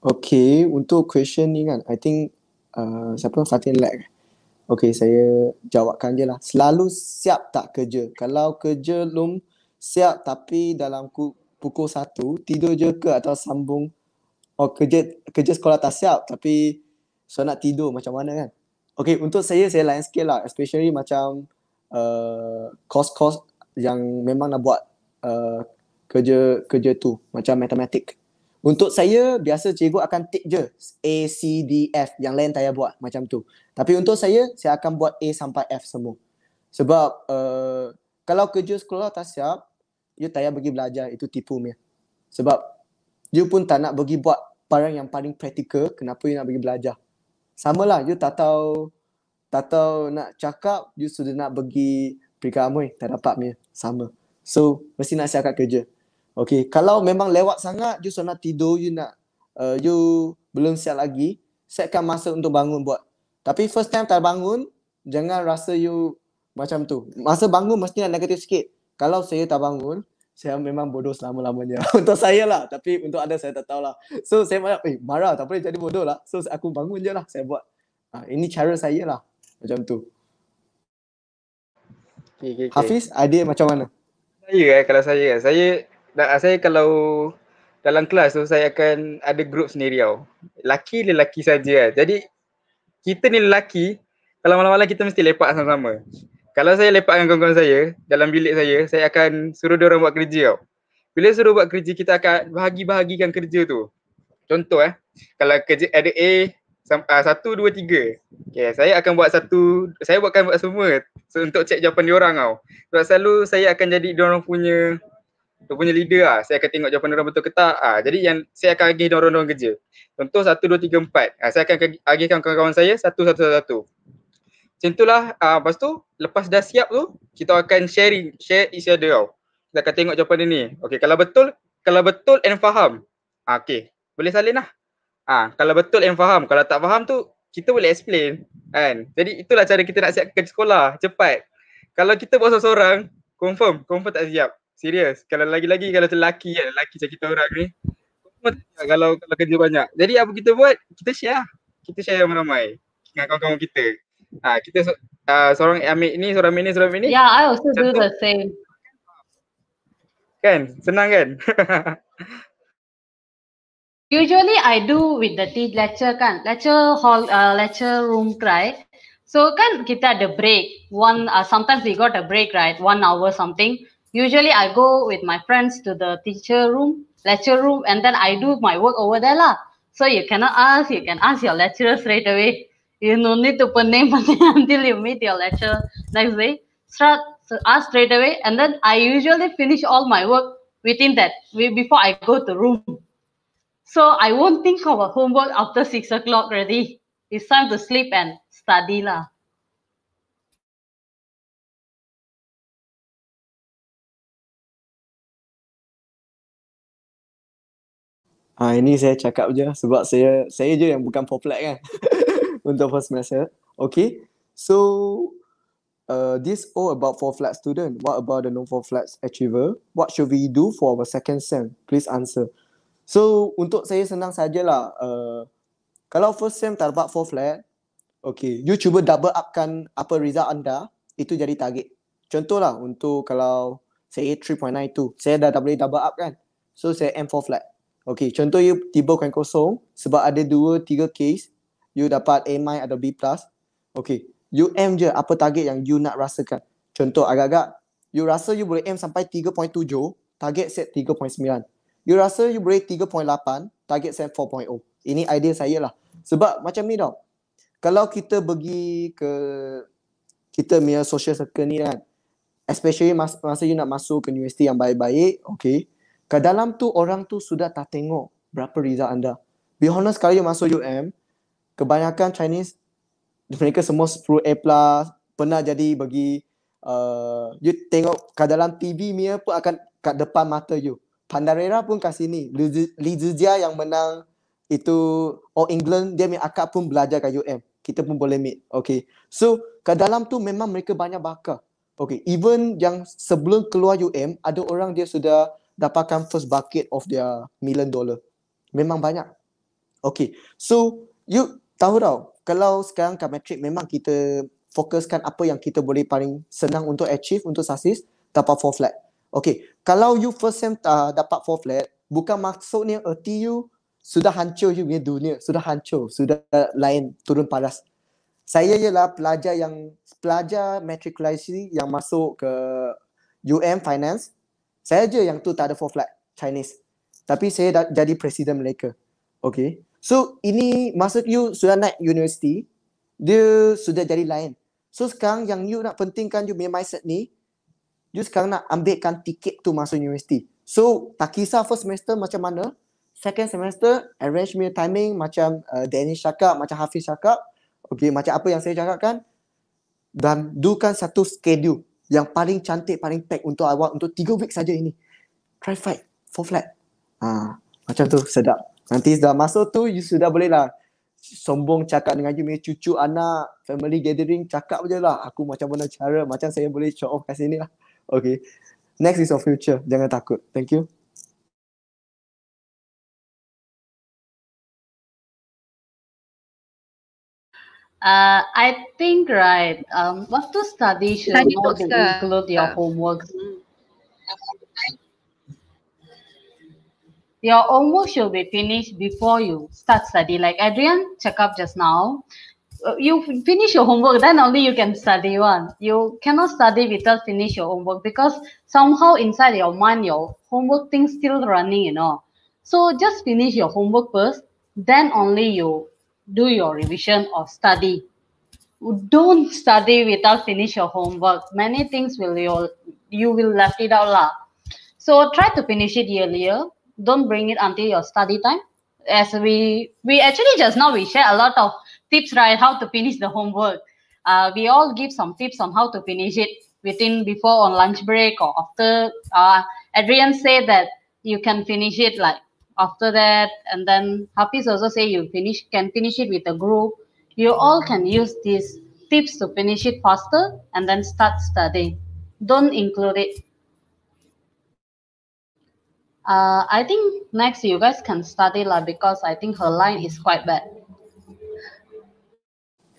Okay, untuk question ni kan, I think uh, siapa Fatin lag. Okay, saya jawabkan je lah. Selalu siap tak kerja. Kalau kerja belum siap tapi dalam pukul satu, tidur je ke atau sambung? Oh, kerja kerja sekolah tak siap tapi so nak tidur macam mana kan? Okay, untuk saya, saya lain sikit lah. Especially macam kos eh, kos course yang memang nak buat uh, kerja kerja tu. Macam matematik. Untuk saya, biasa cikgu akan tick je A, C, D, F. Yang lain tak payah buat macam tu. Tapi untuk saya, saya akan buat A sampai F semua. Sebab uh, kalau kerja sekolah tak siap, you tak payah pergi belajar. Itu tipu punya. Sebab you pun tak nak pergi buat barang yang paling praktikal, kenapa you nak pergi belajar. Sama lah, you tak tahu, tak tahu nak cakap, you sudah nak pergi perikamui, tak dapat punya. Sama. So, mesti nak siapkan kerja. Okay, kalau memang lewat sangat, you so nak tidur, you nak, uh, you belum siap lagi, setkan masa untuk bangun buat. Tapi first time tak bangun, jangan rasa you macam tu. Masa bangun mesti nak negatif sikit. Kalau saya tak bangun, saya memang bodoh selama-lamanya. untuk saya lah, tapi untuk anda saya tak tahu lah. So saya marah, eh marah tak boleh jadi bodoh lah. So aku bangun je lah, saya buat. Ha, ini cara saya lah, macam tu. Okay, okay, okay. Hafiz, idea macam mana? Saya eh, kalau saya, kan, saya saya kalau dalam kelas tu saya akan ada group sendiri tau. Laki lelaki saja. Lah. Jadi kita ni lelaki kalau malam-malam kita mesti lepak sama-sama. Kalau saya lepak dengan kawan-kawan saya dalam bilik saya, saya akan suruh dia orang buat kerja tau. Bila suruh buat kerja kita akan bahagi-bahagikan kerja tu. Contoh eh, kalau kerja ada A ah, satu, dua, tiga. Okay, saya akan buat satu, saya akan buat semua so, untuk cek jawapan diorang tau. Sebab selalu saya akan jadi diorang punya tu punya leader lah. Saya akan tengok jawapan orang betul ke tak. Ah, jadi yang saya akan agih orang-orang kerja. Contoh satu dua tiga empat. Ah, saya akan agihkan kawan-kawan saya satu, satu, satu, satu. Macam itulah. Ah, lepas tu, lepas dah siap tu, kita akan sharing, share each other tau. Kita akan tengok jawapan dia ni. Okay, kalau betul, kalau betul and faham. Ah, okay, boleh salin lah. Ah, kalau betul and faham. Kalau tak faham tu, kita boleh explain. Kan? Jadi itulah cara kita nak siapkan sekolah. Cepat. Kalau kita buat seorang-seorang, confirm, confirm tak siap. Serius. Kalau lagi-lagi kalau lelaki kan, lelaki macam kita orang ni. Kalau kalau kerja banyak. Jadi apa kita buat? Kita share. Lah. Kita share ramai-ramai dengan kawan-kawan kita. Ha, kita uh, seorang ambil ni, seorang ambil ni, seorang ambil ni. Yeah, I also macam do the same. Kan? Senang kan? Usually I do with the tea lecture kan. Lecture hall, uh, lecture room try. So kan kita ada break. One, uh, sometimes we got a break right, one hour something. usually I go with my friends to the teacher room, lecture room, and then I do my work over there. Lah. So you cannot ask, you can ask your lecturer straight away. You no need to put name until you meet your lecturer next day. Start so ask straight away, and then I usually finish all my work within that before I go to room. So I won't think about homework after six o'clock already. It's time to sleep and study lah. Ha, ini saya cakap je sebab saya saya je yang bukan poplat kan untuk first semester. Okay, so uh, this all about four flat student. What about the non four flat achiever? What should we do for our second sem? Please answer. So untuk saya senang sajalah. Uh, kalau first sem tak dapat for flat, okay, you cuba double upkan apa result anda, itu jadi target. Contohlah untuk kalau saya 3.92, saya dah boleh double up kan. So saya M4 flat. Okey, contoh you tiba kan kosong sebab ada dua, tiga case, you dapat A- atau B+. Okey, you aim je apa target yang you nak rasakan. Contoh agak-agak, you rasa you boleh aim sampai 3.7, target set 3.9. You rasa you boleh 3.8, target set 4.0. Ini idea saya lah. Sebab macam ni tau, kalau kita pergi ke kita punya social circle ni kan, especially mas- masa you nak masuk ke universiti yang baik-baik, okey, ke dalam tu orang tu sudah tak tengok berapa result anda. Be honest kalau you masuk UM, kebanyakan Chinese mereka semua 10 A plus, pernah jadi bagi uh, you tengok ke dalam TV mia pun akan kat depan mata you. Pandarera pun kat sini. Li Zizia yang menang itu All England, dia punya akak pun belajar kat UM. Kita pun boleh meet. Okay. So, ke dalam tu memang mereka banyak bakar. Okay. Even yang sebelum keluar UM, ada orang dia sudah dapatkan first bucket of their million dollar. Memang banyak. Okay, so you tahu tau, kalau sekarang kat metric memang kita fokuskan apa yang kita boleh paling senang untuk achieve, untuk sukses, dapat four flat. Okay, kalau you first time uh, dapat four flat, bukan maksudnya erti you sudah hancur you punya dunia, sudah hancur, sudah lain turun paras. Saya ialah pelajar yang pelajar matriculasi yang masuk ke UM Finance saya je yang tu tak ada four flag Chinese. Tapi saya dah jadi presiden mereka. Okay. So ini masa you sudah naik university, dia sudah jadi lain. So sekarang yang you nak pentingkan you punya mindset ni, you sekarang nak ambilkan tiket tu masuk university. So tak kisah first semester macam mana, second semester arrange me timing macam uh, Danish cakap, macam Hafiz cakap, okay macam apa yang saya cakap kan, dan dukan satu schedule yang paling cantik, paling pack untuk awak untuk 3 week saja ini. Try fight for flat. Ha, macam tu sedap. Nanti dah masuk tu you sudah boleh lah sombong cakap dengan you punya cucu anak family gathering cakap je lah aku macam mana cara macam saya boleh show off kat sini lah okay next is your future jangan takut thank you Uh, I think right. Um, to study should study not include your uh, homework. Mm. Your homework should be finished before you start study. Like Adrian check up just now, uh, you finish your homework, then only you can study one. You cannot study without finish your homework because somehow inside your mind your homework thing still running, you know. So just finish your homework first, then only you do your revision or study. Don't study without finish your homework. Many things will you you will left it out lah. So try to finish it earlier. Don't bring it until your study time. As we we actually just now we share a lot of tips right how to finish the homework. Uh, we all give some tips on how to finish it within before on lunch break or after. Uh, Adrian said that you can finish it like after that and then hafiz also say you finish can finish it with a group you all can use these tips to finish it faster and then start studying don't include it uh, i think next you guys can study lah because i think her line is quite bad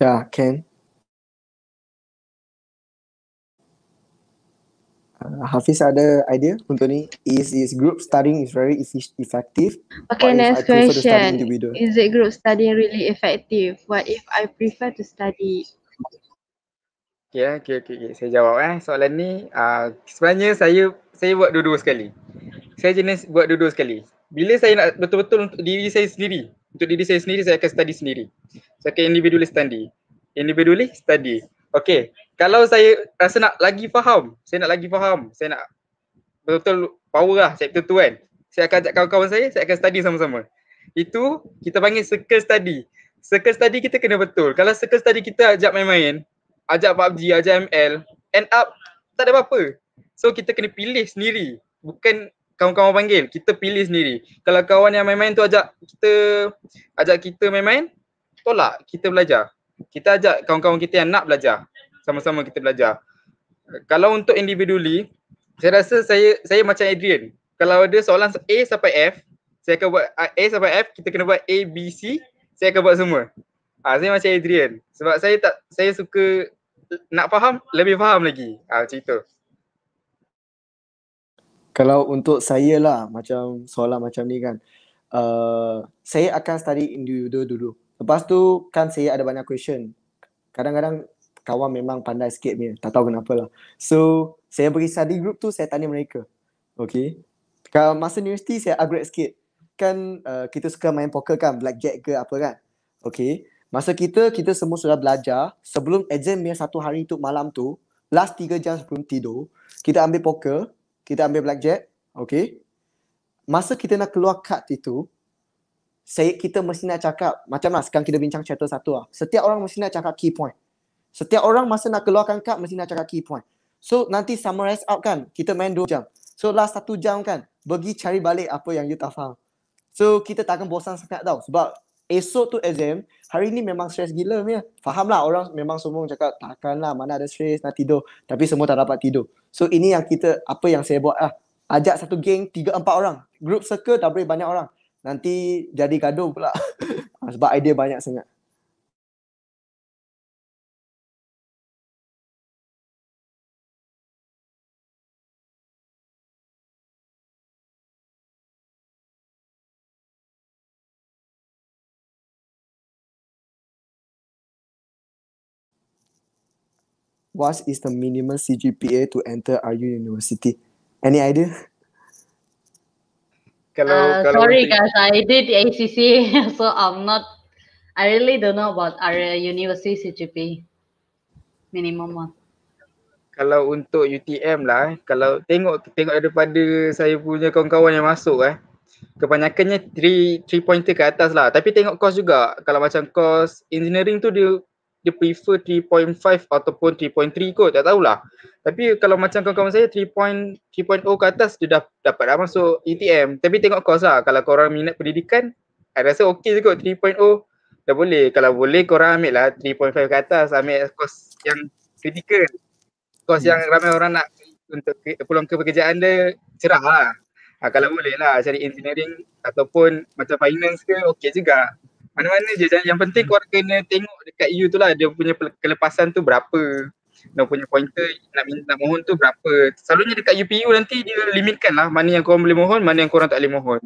yeah can uh, Hafiz ada idea untuk ni is is group studying is very effective okay next nice question is it group studying really effective what if i prefer to study ya, Okay, okay, okay, okay. Saya jawab eh. Soalan ni, uh, sebenarnya saya saya buat dua-dua sekali. Saya jenis buat dua-dua sekali. Bila saya nak betul-betul untuk diri saya sendiri, untuk diri saya sendiri, saya akan study sendiri. Saya akan individually study. Individually study. Okay, kalau saya rasa nak lagi faham, saya nak lagi faham, saya nak betul-betul power lah chapter tu kan. Saya akan ajak kawan-kawan saya, saya akan study sama-sama. Itu kita panggil circle study. Circle study kita kena betul. Kalau circle study kita ajak main-main, ajak PUBG, ajak ML, end up tak ada apa-apa. So kita kena pilih sendiri. Bukan kawan-kawan panggil, kita pilih sendiri. Kalau kawan yang main-main tu ajak kita ajak kita main-main, tolak kita belajar. Kita ajak kawan-kawan kita yang nak belajar sama-sama kita belajar. Kalau untuk individually, saya rasa saya saya macam Adrian. Kalau ada soalan A sampai F, saya akan buat ah, A sampai F, kita kena buat A, B, C, saya akan buat semua. Ha, saya macam Adrian. Sebab saya tak saya suka nak faham, lebih faham lagi. Ha, macam itu. Kalau untuk saya lah, macam soalan macam ni kan. Uh, saya akan study individual dulu. Lepas tu kan saya ada banyak question. Kadang-kadang kawan memang pandai sikit ni. Tak tahu kenapa lah. So, saya pergi study group tu, saya tanya mereka. Okay. Kalau masa universiti, saya upgrade sikit. Kan uh, kita suka main poker kan, blackjack ke apa kan. Okay. Masa kita, kita semua sudah belajar. Sebelum exam punya satu hari tu, malam tu, last 3 jam sebelum tidur, kita ambil poker, kita ambil blackjack. Okay. Masa kita nak keluar kad itu, saya kita mesti nak cakap macam lah sekarang kita bincang chapter satu lah. Setiap orang mesti nak cakap key point. Setiap orang masa nak keluarkan kad mesti nak cakap key point. So nanti summarize out kan, kita main 2 jam. So last satu jam kan, pergi cari balik apa yang you tak faham. So kita takkan bosan sangat tau sebab esok tu exam, hari ni memang stress gila punya. Faham lah orang memang semua cakap takkan lah mana ada stress nak tidur. Tapi semua tak dapat tidur. So ini yang kita, apa yang saya buat lah. Ajak satu geng, tiga empat orang. Group circle tak boleh banyak orang. Nanti jadi gaduh pula. Ah, sebab idea banyak sangat. what is the minimum CGPA to enter RU University? Any idea? Kalau, uh, kalau sorry guys, I did ACC, so I'm not, I really don't know about our university CGPA. Minimum one. Kalau untuk UTM lah, eh. kalau tengok tengok daripada saya punya kawan-kawan yang masuk eh, kebanyakannya 3 3 pointer ke atas lah. Tapi tengok course juga. Kalau macam course engineering tu dia dia prefer 3.5 ataupun 3.3 kot tak tahulah tapi kalau macam kawan-kawan saya 3.0 ke atas dia dah dapat dah masuk ETM tapi tengok kos lah kalau korang minat pendidikan saya rasa okey je kot 3.0 dah boleh kalau boleh korang ambil lah 3.5 ke atas ambil kos yang kritikal kos yang ramai orang nak untuk pulang ke pekerjaan dia cerah lah ha, kalau boleh lah cari engineering ataupun macam finance ke okey juga mana-mana je yang, yang penting hmm. kau kena tengok dekat EU tu lah dia punya kelepasan tu berapa dia punya pointer nak, nak mohon tu berapa selalunya dekat UPU nanti dia limitkan lah mana yang korang boleh mohon mana yang korang tak boleh mohon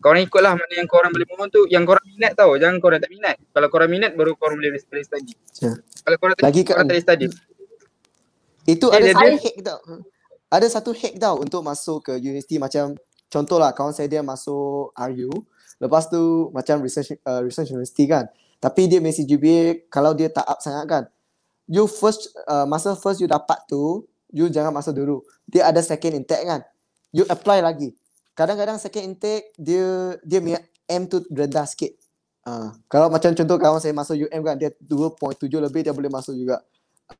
korang ikut lah mana yang korang boleh mohon tu yang korang minat tau jangan korang tak minat kalau korang minat baru korang boleh boleh study yeah. kalau korang tak Lagi korang kan- tak study itu eh, ada dia, satu dia, hack tau ada satu hack tau untuk masuk ke UST macam contohlah kawan saya dia masuk RU Lepas tu macam research uh, research university kan. Tapi dia mesti GPA kalau dia tak up sangat kan. You first uh, masa first you dapat tu, you jangan masuk dulu. Dia ada second intake kan. You apply lagi. Kadang-kadang second intake dia dia punya M tu rendah sikit. Uh, kalau macam contoh kawan saya masuk UM kan dia 2.7 lebih dia boleh masuk juga.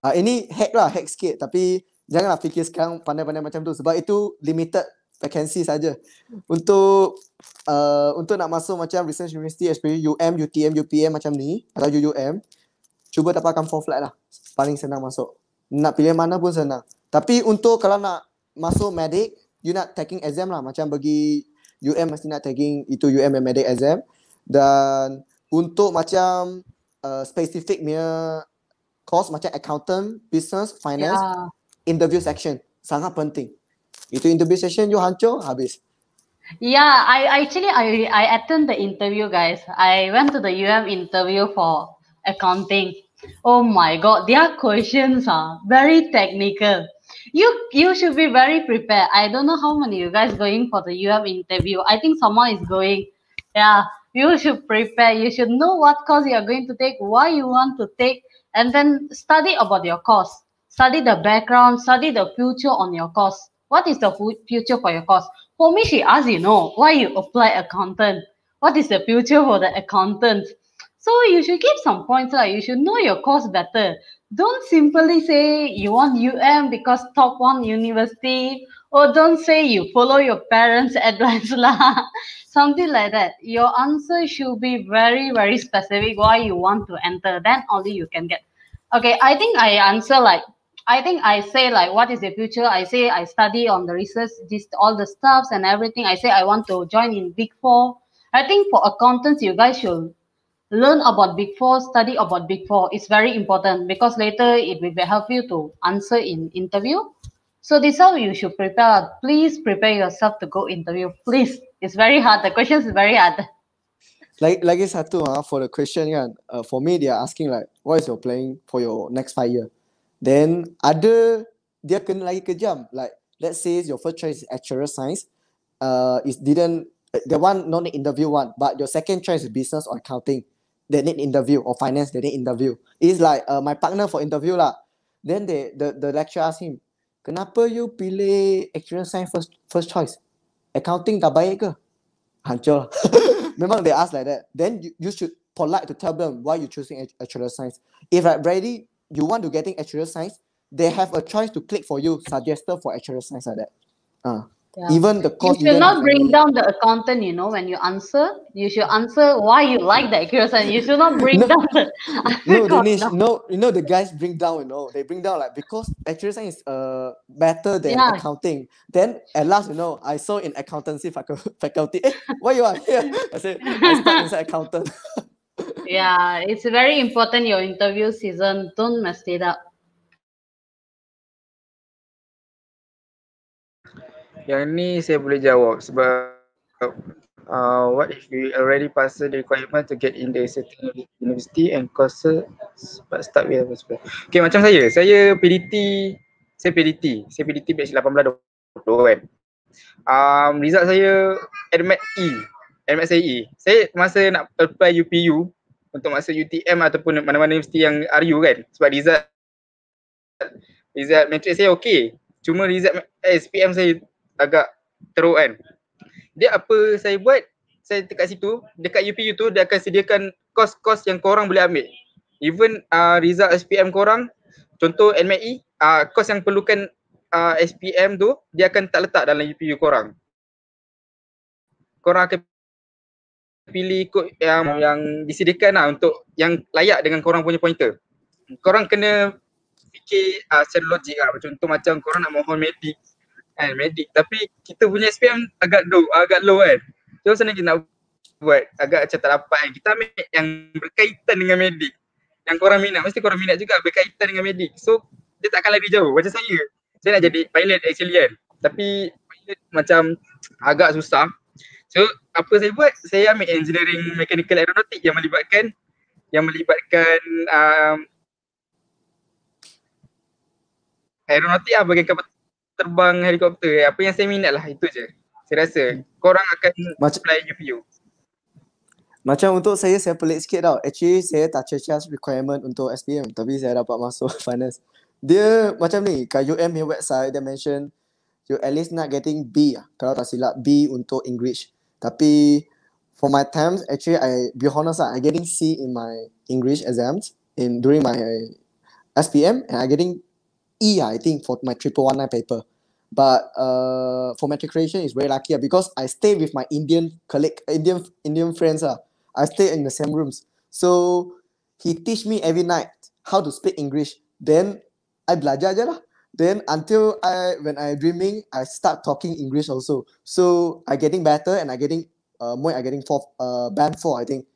Uh, ini hack lah, hack sikit tapi janganlah fikir sekarang pandai-pandai macam tu sebab itu limited vacancy saja. Untuk Uh, untuk nak masuk macam research university especially UM, UTM, UPM macam ni atau UUM cuba dapatkan form flat lah paling senang masuk nak pilih mana pun senang tapi untuk kalau nak masuk medic you nak taking exam lah macam bagi UM mesti nak taking itu UM and medic exam dan untuk macam uh, specific mere course macam accountant, business, finance yeah. interview section sangat penting itu interview session you hancur habis Yeah, I actually I I attend the interview, guys. I went to the UM interview for accounting. Oh my god, their questions are very technical. You you should be very prepared. I don't know how many you guys going for the UM interview. I think someone is going. Yeah, you should prepare. You should know what course you are going to take, why you want to take, and then study about your course. Study the background, study the future on your course. What is the future for your course? For me, she asked, you know, why you apply accountant? What is the future for the accountant? So you should give some points, like you should know your course better. Don't simply say you want UM because top one university, or don't say you follow your parents' advice, lah. Something like that. Your answer should be very, very specific why you want to enter. Then only you can get. Okay, I think I answer like I think I say like, what is the future? I say I study on the research, just all the stuffs and everything. I say I want to join in Big Four. I think for accountants, you guys should learn about Big Four, study about Big Four. It's very important because later it will help you to answer in interview. So this how you should prepare. Please prepare yourself to go interview. Please, it's very hard. The questions is very hard. Like like it's hard too, huh? Ah, for the question, yeah. Uh, for me, they are asking like, what is your plan for your next five year? Then ada dia kena lagi kejam. Like let's say your first choice is actuarial science. Uh, it didn't uh, the one not need interview one, but your second choice is business or accounting. They need interview or finance. They need interview. It's like uh, my partner for interview lah. Then they the the lecturer ask him, kenapa you pilih actuarial science first first choice? Accounting tak baik ke? Hancur. Memang they ask like that. Then you, you should polite to tell them why you choosing actuarial science. If like ready, you want to getting actual science, they have a choice to click for you suggested for actual science like that. Uh, yeah. Even the course. You should not bring down the accountant, you know, when you answer. You should answer why you like the actual science. you should not bring no, down the. no, Dinesh, no. you know, the guys bring down, you know, they bring down like because science is uh better than yeah. accounting. Then at last, you know, I saw in accountancy faculty, eh, why you are here? I said, I start inside accountant. yeah, it's very important your interview season. Don't mess it up. Yang ni saya boleh jawab sebab uh, what if we already pass the requirement to get in the certain university and courses but start with apa sebab. Okay macam saya, saya PDT, saya PDT, saya PDT batch 18-20 kan. Um, result saya admit E MSAE. Saya masa nak apply UPU untuk masa UTM ataupun mana-mana universiti yang RU kan sebab result result matrix saya okey. Cuma result eh, SPM saya agak teruk kan. Dia apa saya buat saya dekat situ, dekat UPU tu dia akan sediakan kos-kos yang korang boleh ambil. Even uh, result SPM korang, contoh NMAE, uh, e, ah, kos yang perlukan uh, ah, SPM tu dia akan tak letak dalam UPU korang. Korang akan pilih ikut yang yang disediakan lah untuk yang layak dengan korang punya pointer. Korang kena fikir uh, secara logik lah. Contoh macam korang nak mohon medik kan, medik. Tapi kita punya SPM agak low, agak low kan. So sana kita nak buat agak macam tak dapat kan. Kita ambil yang berkaitan dengan medik. Yang korang minat, mesti korang minat juga berkaitan dengan medik. So dia tak akan lari jauh. Macam saya, saya nak jadi pilot actually kan. Tapi pilot macam agak susah So apa saya buat? Saya ambil engineering mechanical aeronautic yang melibatkan yang melibatkan um, aeronautik lah bagi kapal terbang helikopter. Apa yang saya minat lah itu je. Saya rasa korang akan macam, apply UPU. Macam untuk saya, saya pelik sikit tau. Actually saya tak cacas requirement untuk SPM tapi saya dapat masuk finance. Dia macam ni, kat UM website dia mention you at least not getting B lah. Kalau tak silap B untuk English. Tapi for my times, actually, I be honest, ah, I getting C in my English exams in during my SPM, and I getting E, ah, I think, for my triple one nine paper. But uh, for matriculation, is very lucky ah, because I stay with my Indian colleague, Indian Indian friends. Uh. I stay in the same rooms, so he teach me every night how to speak English. Then I belajar aja lah. Then until I when I dreaming, I start talking English also. So I getting better and I getting uh more I getting four uh band four I think.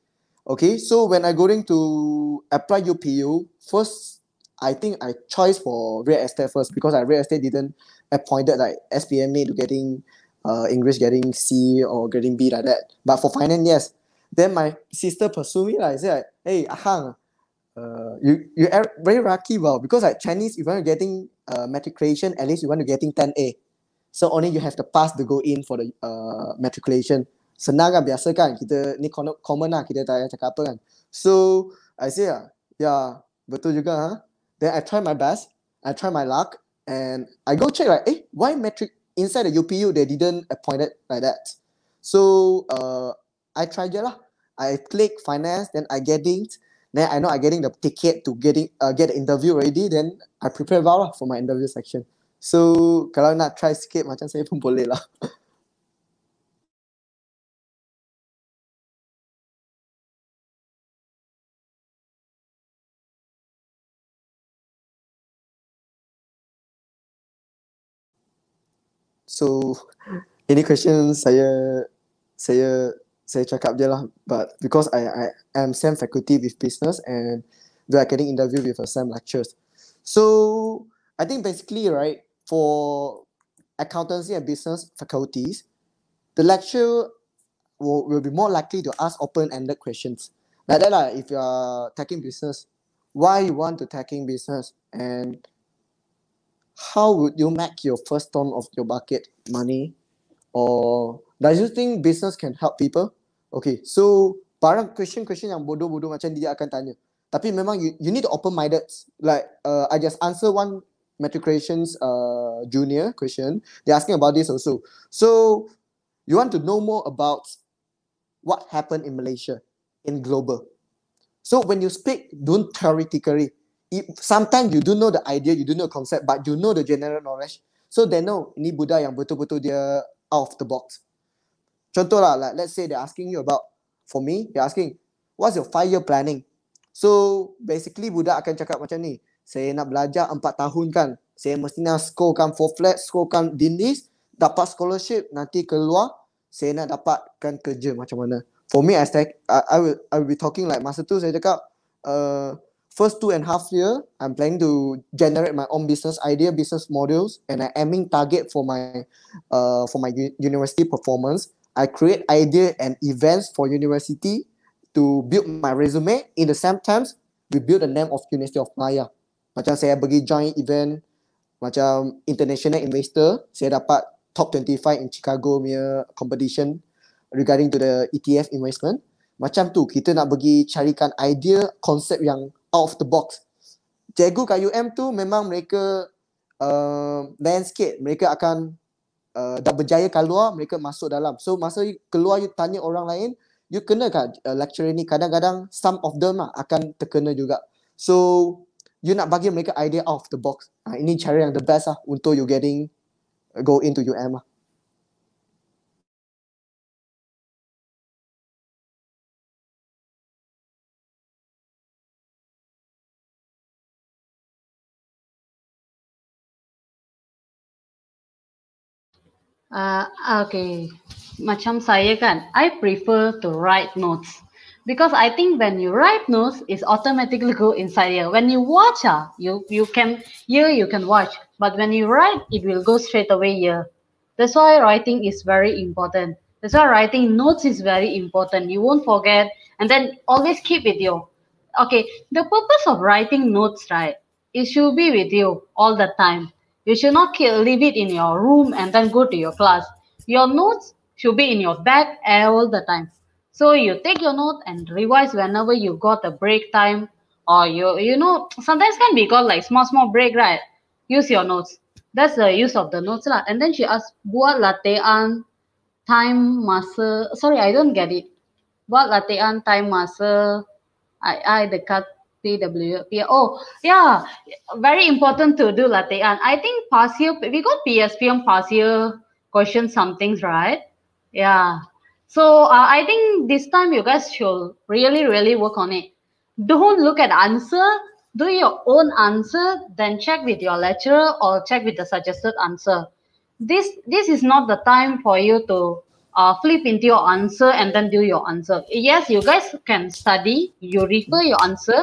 Okay, so when I going to apply UPU first, I think I choice for real estate first because I real estate didn't appointed like SPMA to getting uh English getting C or getting B like that. But for finance, yes. Then my sister pursue me like hey Ahang, uh, you you are very lucky well because like Chinese if getting uh, matriculation, at least you want to getting 10A. So only you have the pass to go in for the uh, matriculation. Senang kan biasa kan kita ni common lah kita tak payah cakap apa kan. So I say ah, yeah, betul juga ha. Huh? Then I try my best, I try my luck and I go check like, eh, why metric inside the UPU they didn't appoint it like that. So uh, I try je lah. I click finance, then I get it. Then I know I'm getting the ticket to getting uh, get the interview ready, then I prepare well lah for my interview section. So kalau nak try sikit macam saya pun boleh lah. So any questions saya saya saya cakap je lah but because I I am SAM faculty with business and we are getting interview with a SAM lectures so I think basically right for accountancy and business faculties the lecture will, will be more likely to ask open-ended questions like that lah, if you are taking business why you want to taking business and how would you make your first ton of your bucket money or does you think business can help people okay so barang question question yang bodoh-bodoh macam dia akan tanya tapi memang you, you need to open minded like uh, I just answer one matriculations uh, junior question they're asking about this also so you want to know more about what happened in Malaysia in global so when you speak don't theoretically sometimes you don't know the idea you don't know the concept but you know the general knowledge so they know ini Buddha yang betul-betul dia out of the box Contohlah, like let's say they're asking you about, for me, they're asking, what's your five-year planning? So, basically budak akan cakap macam ni, saya nak belajar empat tahun kan, saya mesti nak skorkan four flat, skorkan dinis, dapat scholarship, nanti keluar, saya nak dapatkan kerja macam mana. For me, I, stay, I, I, will, I will be talking like masa tu saya cakap, uh, first two and half year, I'm planning to generate my own business idea, business models, and I aiming target for my uh, for my university performance. I create idea and events for university to build my resume. In the same times, we build the name of University of Malaya. Macam saya pergi join event macam international investor, saya dapat top 25 in Chicago punya competition regarding to the ETF investment. Macam tu, kita nak pergi carikan idea, konsep yang out of the box. Cikgu kat UM tu memang mereka uh, landscape, mereka akan uh, dah berjaya keluar mereka masuk dalam so masa you keluar you tanya orang lain you kena kat uh, lecturer ni kadang-kadang some of them lah akan terkena juga so you nak bagi mereka idea out of the box uh, ini cara yang the best lah untuk you getting uh, go into UM lah uh, ah, okay, macam saya kan, I prefer to write notes because I think when you write notes, it's automatically go inside here. When you watch, ah, you you can hear, you can watch, but when you write, it will go straight away here. That's why writing is very important. That's why writing notes is very important. You won't forget, and then always keep with you. Okay, the purpose of writing notes, right? It should be with you all the time. You should not leave it in your room and then go to your class. Your notes should be in your bag all the time. So you take your note and revise whenever you got a break time or you you know sometimes can be called like small small break right. Use your notes. That's the use of the notes lah. And then she asked buat latihan time masa. Sorry, I don't get it. Buat latihan time masa. I the dekat C W P O Oh, yeah, very important to do latte. And I think past year, we got PSPM past year question some things, right? Yeah. So uh, I think this time you guys should really, really work on it. Don't look at answer. Do your own answer, then check with your lecturer or check with the suggested answer. This this is not the time for you to uh, flip into your answer and then do your answer. Yes, you guys can study. You refer your answer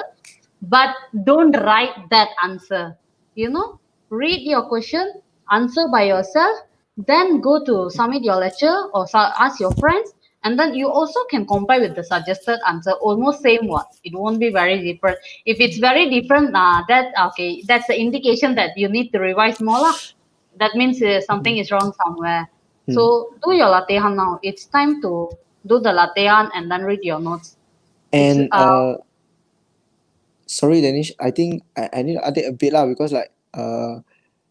but don't write that answer you know read your question answer by yourself then go to submit your lecture or ask your friends and then you also can compare with the suggested answer almost same one it won't be very different if it's very different uh, that okay that's the indication that you need to revise more lah. that means uh, something is wrong somewhere hmm. so do your latihan now it's time to do the latihan and then read your notes and uh, uh sorry danish I think I, I need to update a bit lah because like uh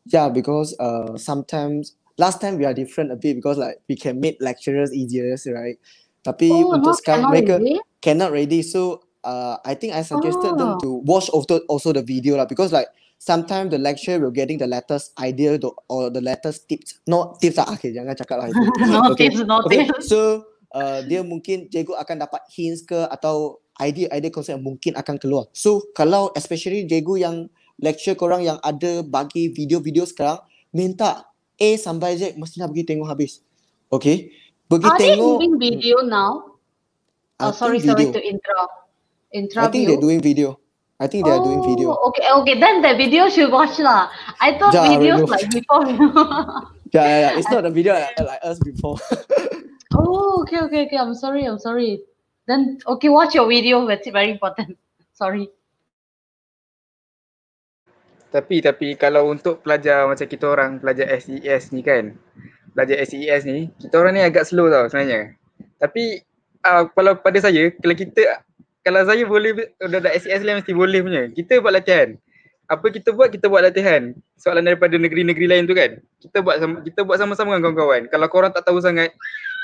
yeah because uh sometimes last time we are different a bit because like we can make lecturers easier right tapi oh, untuk sekarang mereka already? cannot ready so uh I think I suggested oh. them to watch also also the video lah because like sometimes the we will getting the latest idea to, or the latest tips no tips lah okay jangan cakap lah no okay. tips no okay. tips so uh, dia mungkin cikgu akan dapat hints ke atau idea-idea konsep yang mungkin akan keluar. So kalau especially Jago yang lecture korang yang ada bagi video-video sekarang, minta A sampai Z mesti nak pergi tengok habis. Okay. Pergi Are tengok. Are they doing video now? Oh, I sorry, video. sorry to interrupt. Interrupt I think they're doing video. I think they are doing video. Okay, okay. Then the video should watch lah. I thought ja, videos like before. yeah, yeah, yeah. It's not a video like, like us before. oh, okay, okay, okay. I'm sorry. I'm sorry then okay watch your video that's very important sorry tapi tapi kalau untuk pelajar macam kita orang pelajar SES e ni kan pelajar SES e ni kita orang ni agak slow tau sebenarnya tapi uh, kalau pada saya kalau kita kalau saya boleh dah dah SES lain e mesti boleh punya kita buat latihan apa kita buat kita buat latihan soalan daripada negeri-negeri lain tu kan kita buat sama, kita buat sama-sama dengan kawan-kawan kalau korang tak tahu sangat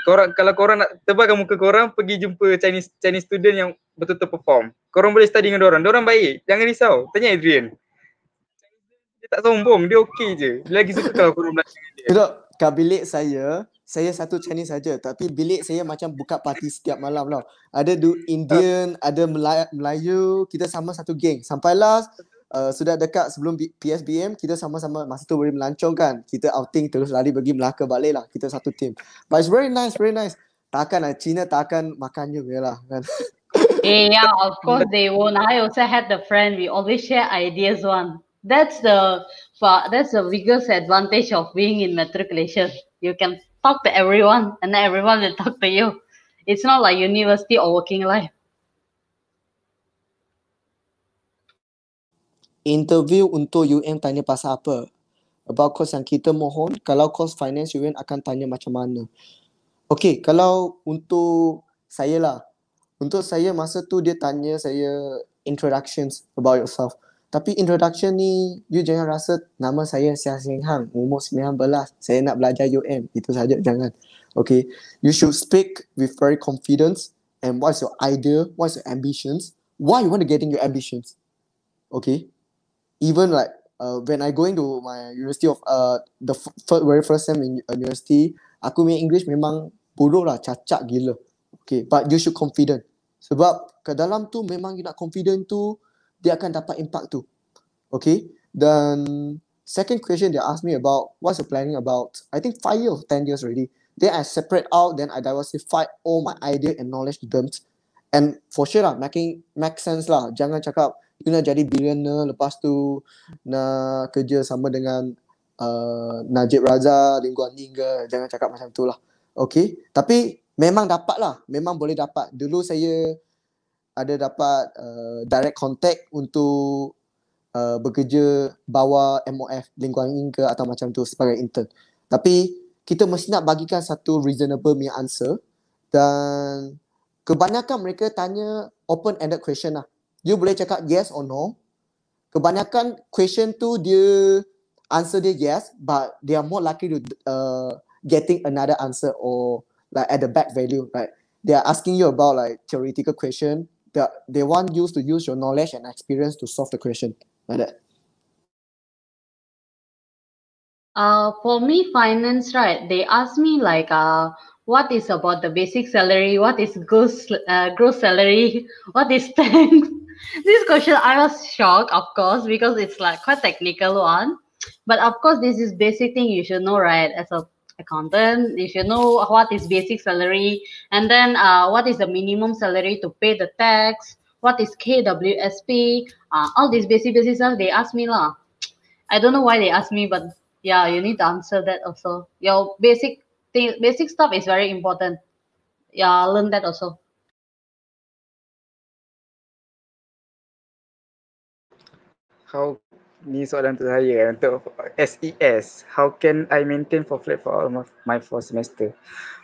korang kalau korang nak tebalkan muka korang pergi jumpa Chinese Chinese student yang betul-betul perform. Korang boleh study dengan orang. Orang baik. Jangan risau. Tanya Adrian. Dia tak sombong. Dia okey je. Dia lagi suka kalau korang belajar dengan dia. Tidak, kat bilik saya, saya satu Chinese saja tapi bilik saya macam buka parti setiap malam tau. Ada do Indian, ada Melayu, kita sama satu geng. Sampailah Eh, sudah dekat sebelum PSBM kita sama-sama masa tu boleh melancong kan kita outing terus lari pergi Melaka balik lah kita satu team but it's very nice very nice takkan lah China takkan makan juga lah kan eh hey, yeah of course they won't I also had the friend we always share ideas one that's the for that's the biggest advantage of being in matriculation you can talk to everyone and everyone will talk to you it's not like university or working life interview untuk UM tanya pasal apa about course yang kita mohon kalau course finance UM akan tanya macam mana okay kalau untuk saya lah untuk saya masa tu dia tanya saya introductions about yourself tapi introduction ni you jangan rasa nama saya Sia Singhang umur 19 saya nak belajar UM itu saja jangan okay you should speak with very confidence and what's your idea what's your ambitions why you want to get in your ambitions okay even like uh, when I going to my university of uh, the first very first sem in university, aku punya English memang buruk lah, cacat gila. Okay, but you should confident. Sebab ke dalam tu memang you nak confident tu, dia akan dapat impact tu. Okay, dan second question they ask me about what's your planning about? I think five years, ten years already. Then I separate out, then I diversify all my idea and knowledge to them. And for sure lah, making make sense lah. Jangan cakap you nak jadi billionaire lepas tu nak kerja sama dengan uh, Najib Raza, Lingguan Guan jangan cakap macam tu lah. Okay, tapi memang dapat lah, memang boleh dapat. Dulu saya ada dapat uh, direct contact untuk uh, bekerja bawa MOF Lingguan Guan atau macam tu sebagai intern. Tapi kita mesti nak bagikan satu reasonable punya answer dan kebanyakan mereka tanya open-ended question lah. You boleh cakap yes or no. Kebanyakan question tu dia answer dia yes, but they are more likely to uh, getting another answer or like at the back value, right? They are asking you about like theoretical question. They, are, they want you to use your knowledge and experience to solve the question like that. Uh, for me, finance, right? They ask me like, uh, what is about the basic salary? What is gross uh, gross salary? What is tax? this question I was shocked, of course, because it's like quite technical one. But of course, this is basic thing you should know, right? As a accountant, you should know what is basic salary, and then uh, what is the minimum salary to pay the tax, what is KWSP, uh, all these basic basic stuff. They ask me lah. I don't know why they ask me, but yeah, you need to answer that also. Your basic thing, basic stuff is very important. Yeah, learn that also. how ni soalan untuk saya kan, untuk SES e how can I maintain for flat for all my first semester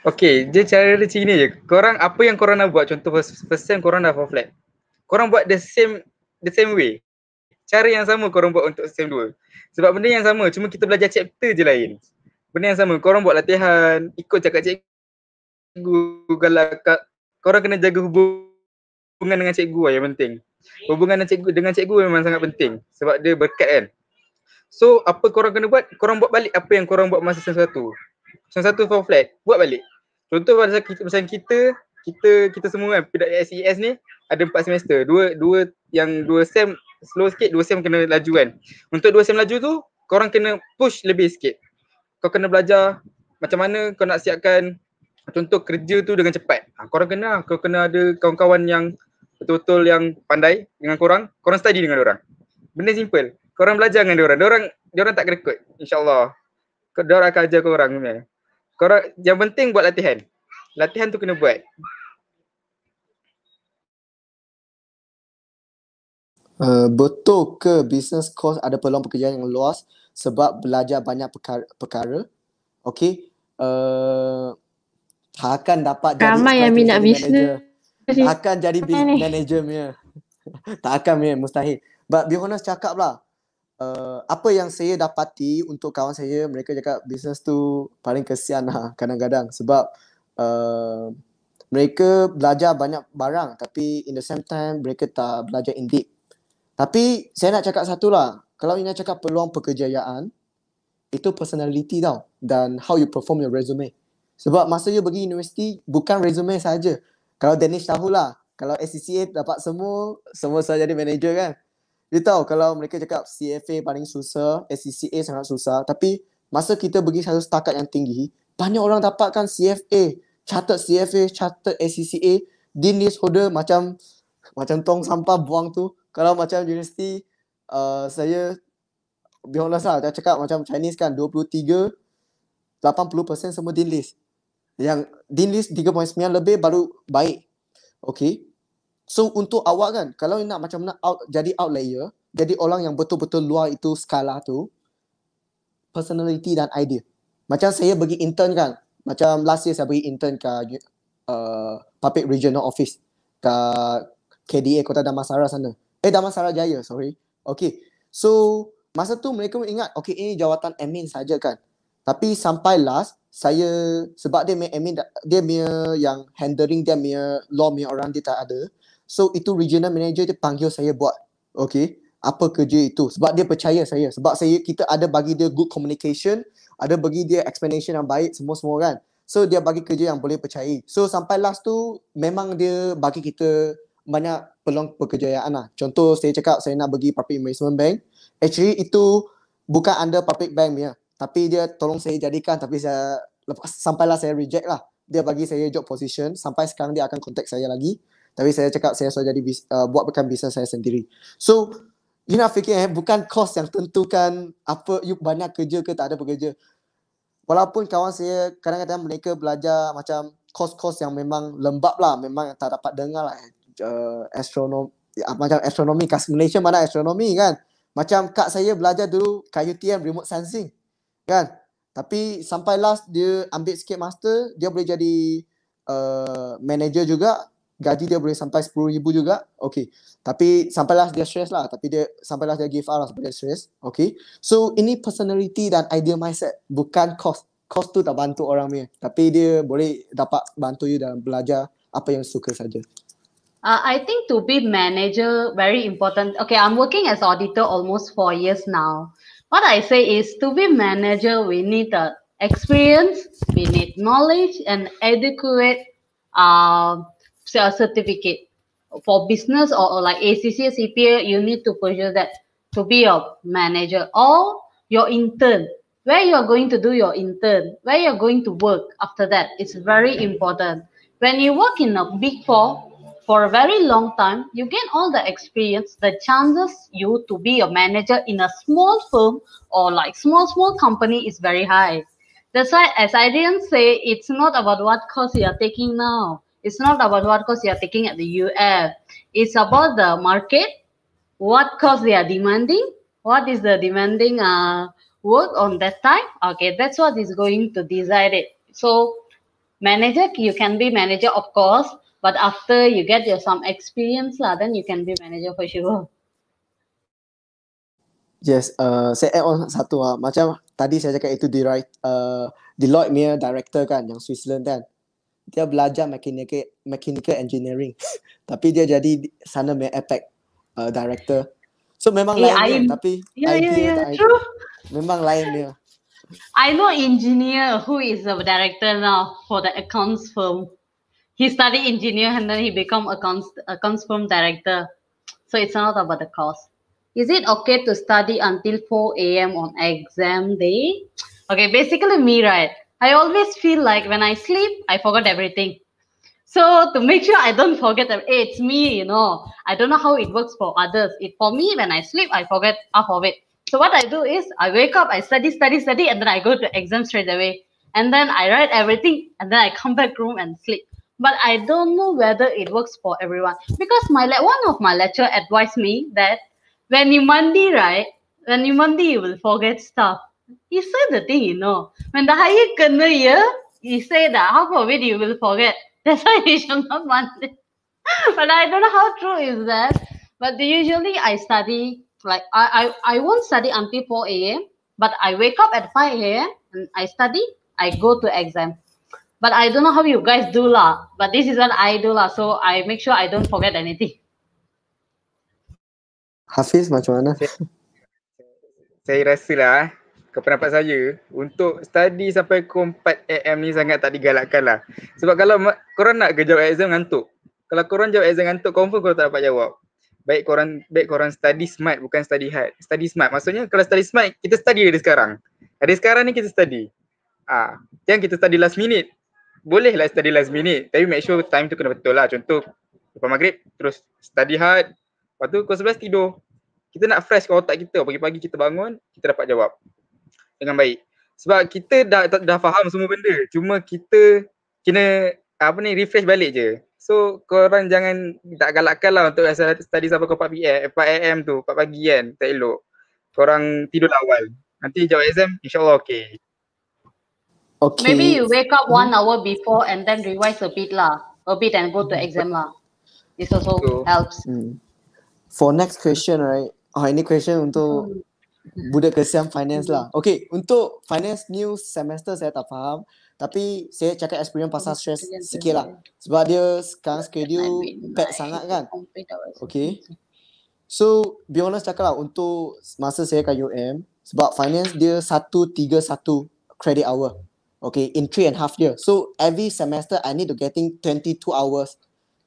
okay dia cara dia sini. je korang apa yang korang nak buat contoh first, sem korang dah for flat korang buat the same the same way cara yang sama korang buat untuk sem dua. sebab benda yang sama cuma kita belajar chapter je lain benda yang sama korang buat latihan ikut cakap cikgu kalau korang kena jaga hubungan dengan cikgu lah yang penting Hubungan dengan cikgu dengan cikgu memang sangat penting sebab dia berkat kan. So apa korang kena buat? Korang buat balik apa yang korang buat masa sem satu. Sem satu for flat, buat balik. Contoh pada kita macam kita kita kita semua kan pidat SES ni ada empat semester. Dua dua yang dua sem slow sikit, dua sem kena laju kan. Untuk dua sem laju tu korang kena push lebih sikit. Kau kena belajar macam mana kau nak siapkan contoh kerja tu dengan cepat. Ha, korang kena lah. kau kena ada kawan-kawan yang betul-betul yang pandai dengan korang, korang study dengan orang. Benda simple. Korang belajar dengan orang. Orang orang tak kerekut. Insya-Allah. Dia akan ajar korang punya. Korang yang penting buat latihan. Latihan tu kena buat. Uh, betul ke business course ada peluang pekerjaan yang luas sebab belajar banyak perkara, perkara? okey uh, eh, takkan dapat jadi ramai yang minat business akan jadi manager punya. tak akan punya, mustahil. But be honest cakap lah. Uh, apa yang saya dapati untuk kawan saya, mereka cakap bisnes tu paling kesian lah kadang-kadang sebab uh, mereka belajar banyak barang tapi in the same time mereka tak belajar in deep. Tapi saya nak cakap satu lah, kalau ingin cakap peluang pekerjayaan, itu personality tau dan how you perform your resume. Sebab masa you pergi universiti, bukan resume saja, kalau Danish tahulah, kalau SCCA dapat semua, semua saya jadi manager kan. Dia tahu kalau mereka cakap CFA paling susah, SCCA sangat susah, tapi masa kita pergi satu setakat yang tinggi, banyak orang dapatkan CFA, charter CFA, charter SCCA, Dean holder macam macam tong sampah buang tu. Kalau macam universiti, uh, saya Biar lah saya cakap macam Chinese kan 23 80% semua dean list yang din list 3.9 lebih baru baik. Okay. So untuk awak kan, kalau nak macam nak out, jadi outlier, jadi orang yang betul-betul luar itu skala tu, personality dan idea. Macam saya bagi intern kan, macam last year saya bagi intern ke uh, public regional office ke KDA Kota Damansara sana. Eh Damansara Jaya, sorry. Okay. So masa tu mereka ingat, okay ini jawatan admin saja kan. Tapi sampai last, saya sebab dia punya admin dia punya yang handling dia punya law punya orang dia tak ada so itu regional manager dia panggil saya buat okay apa kerja itu sebab dia percaya saya sebab saya kita ada bagi dia good communication ada bagi dia explanation yang baik semua-semua kan so dia bagi kerja yang boleh percaya so sampai last tu memang dia bagi kita banyak peluang pekerjaan lah contoh saya cakap saya nak bagi public investment bank actually itu bukan under public bank ya tapi dia tolong saya jadikan tapi saya lepas, sampailah saya reject lah dia bagi saya job position sampai sekarang dia akan contact saya lagi tapi saya cakap saya sudah jadi uh, buat bukan bisnes saya sendiri so you nak fikir eh bukan kos yang tentukan apa you banyak kerja ke tak ada pekerja walaupun kawan saya kadang-kadang mereka belajar macam kos-kos yang memang lembab lah memang tak dapat dengar lah uh, astronom ya, macam astronomi kas Malaysia mana astronomi kan macam kak saya belajar dulu KUTM remote sensing kan tapi sampai last dia ambil sikit master dia boleh jadi uh, manager juga gaji dia boleh sampai 10000 juga okey tapi sampai last dia stress lah tapi dia sampai last dia give up lah sampai dia stress okey so ini personality dan ideal mindset bukan cost cost tu tak bantu orang punya tapi dia boleh dapat bantu you dalam belajar apa yang suka saja Uh, I think to be manager very important. Okay, I'm working as auditor almost four years now. What I say is to be manager, we need uh, experience, we need knowledge and adequate um, uh, certificate. For business or, or like ACCA, CPA, you need to pursue that to be your manager or your intern where you're going to do your intern, where you're going to work after that, it's very important. When you work in a big four, for a very long time, you gain all the experience that chances you to be a manager in a small firm or like small, small company is very high. That's why, as I didn't say, it's not about what course you are taking now. It's not about what course you are taking at the UF. It's about the market, what course they are demanding, what is the demanding uh, work on that time. Okay, that's what is going to decide it. So, manager, you can be manager, of course, but after you get your some experience lah, then you can be manager for sure. Yes, uh, saya add on satu ah macam tadi saya cakap itu di right uh, Deloitte mere director kan yang Switzerland kan dia belajar mechanical mechanical engineering tapi dia jadi sana mere APEC uh, director so memang hey, eh, lain mere, tapi yeah, ya, idea, yeah, yeah, idea. True. memang lain mere. I know engineer who is a director now for the accounts firm. he studied engineer and then he become accounts accounts firm director. So it's not about the cost. Is it okay to study until 4 a.m. on exam day? Okay, basically me, right? I always feel like when I sleep, I forgot everything. So to make sure I don't forget, hey, eh, it's me, you know. I don't know how it works for others. It for me, when I sleep, I forget half of it. So what I do is I wake up, I study, study, study, and then I go to exam straight away. And then I write everything, and then I come back room and sleep but I don't know whether it works for everyone because my one of my lecturer advised me that when you mandi, right, when you mandi, you will forget stuff. He said the thing, you know, when the higher kana year, he said that half of it you will forget. That's why you should not mandi. but I don't know how true is that. But usually I study like I I, I won't study until 4 a.m. But I wake up at 5 a.m. and I study. I go to exam. But I don't know how you guys do lah. But this is what I do lah. So I make sure I don't forget anything. Hafiz macam mana? Saya, saya rasa lah eh, kependapat saya untuk study sampai pukul 4 am ni sangat tak digalakkan lah. Sebab kalau korang nak ke jawab exam ngantuk. Kalau korang jawab exam ngantuk confirm korang tak dapat jawab. Baik korang baik korang study smart bukan study hard. Study smart maksudnya kalau study smart kita study dari sekarang. Dari sekarang ni kita study. Ah, ha, yang kita study last minute boleh lah study last minute tapi make sure time tu kena betul lah contoh lepas maghrib terus study hard lepas tu pukul 11 tidur kita nak fresh ke otak kita pagi-pagi kita bangun kita dapat jawab dengan baik sebab kita dah dah faham semua benda cuma kita kena apa ni refresh balik je so korang jangan tak galakkan lah untuk study sampai ke 4 PM 4 AM tu 4 pagi kan tak elok korang tidur awal nanti jawab exam insyaallah okey Okay. Maybe you wake up one hour before and then revise a bit lah, a bit and go to exam lah. This also so, helps. Mm. For next question, right? Oh, any question untuk hmm. budak kesian finance lah. Hmm. Okay, untuk finance new semester saya tak faham. Tapi saya cakap experience pasal stress sikit lah. Sebab dia sekarang schedule pet sangat kan. Okay. So, be honest cakap lah untuk masa saya kat UM. Sebab finance dia 1, 3, 1 credit hour okay, in three and a half years. So every semester I need to getting 22 hours.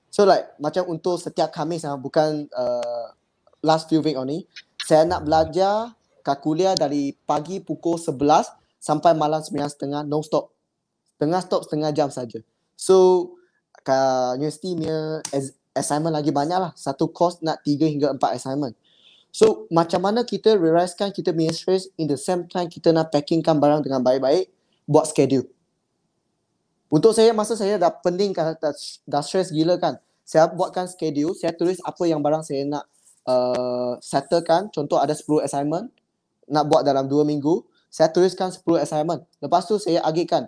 So like macam untuk setiap Khamis ah, bukan uh, last few week only. Saya nak belajar kakulia dari pagi pukul 11 sampai malam 9.30 setengah, no stop. Tengah stop setengah jam saja. So kat universiti punya assignment lagi banyak lah. Satu course nak tiga hingga empat assignment. So macam mana kita realize kan kita punya stress in the same time kita nak packingkan barang dengan baik-baik buat schedule. Untuk saya masa saya dah pening kan dah, dah stress gila kan. Saya buatkan schedule, saya tulis apa yang barang saya nak uh, settlekan. Contoh ada 10 assignment nak buat dalam 2 minggu, saya tuliskan 10 assignment. Lepas tu saya agihkan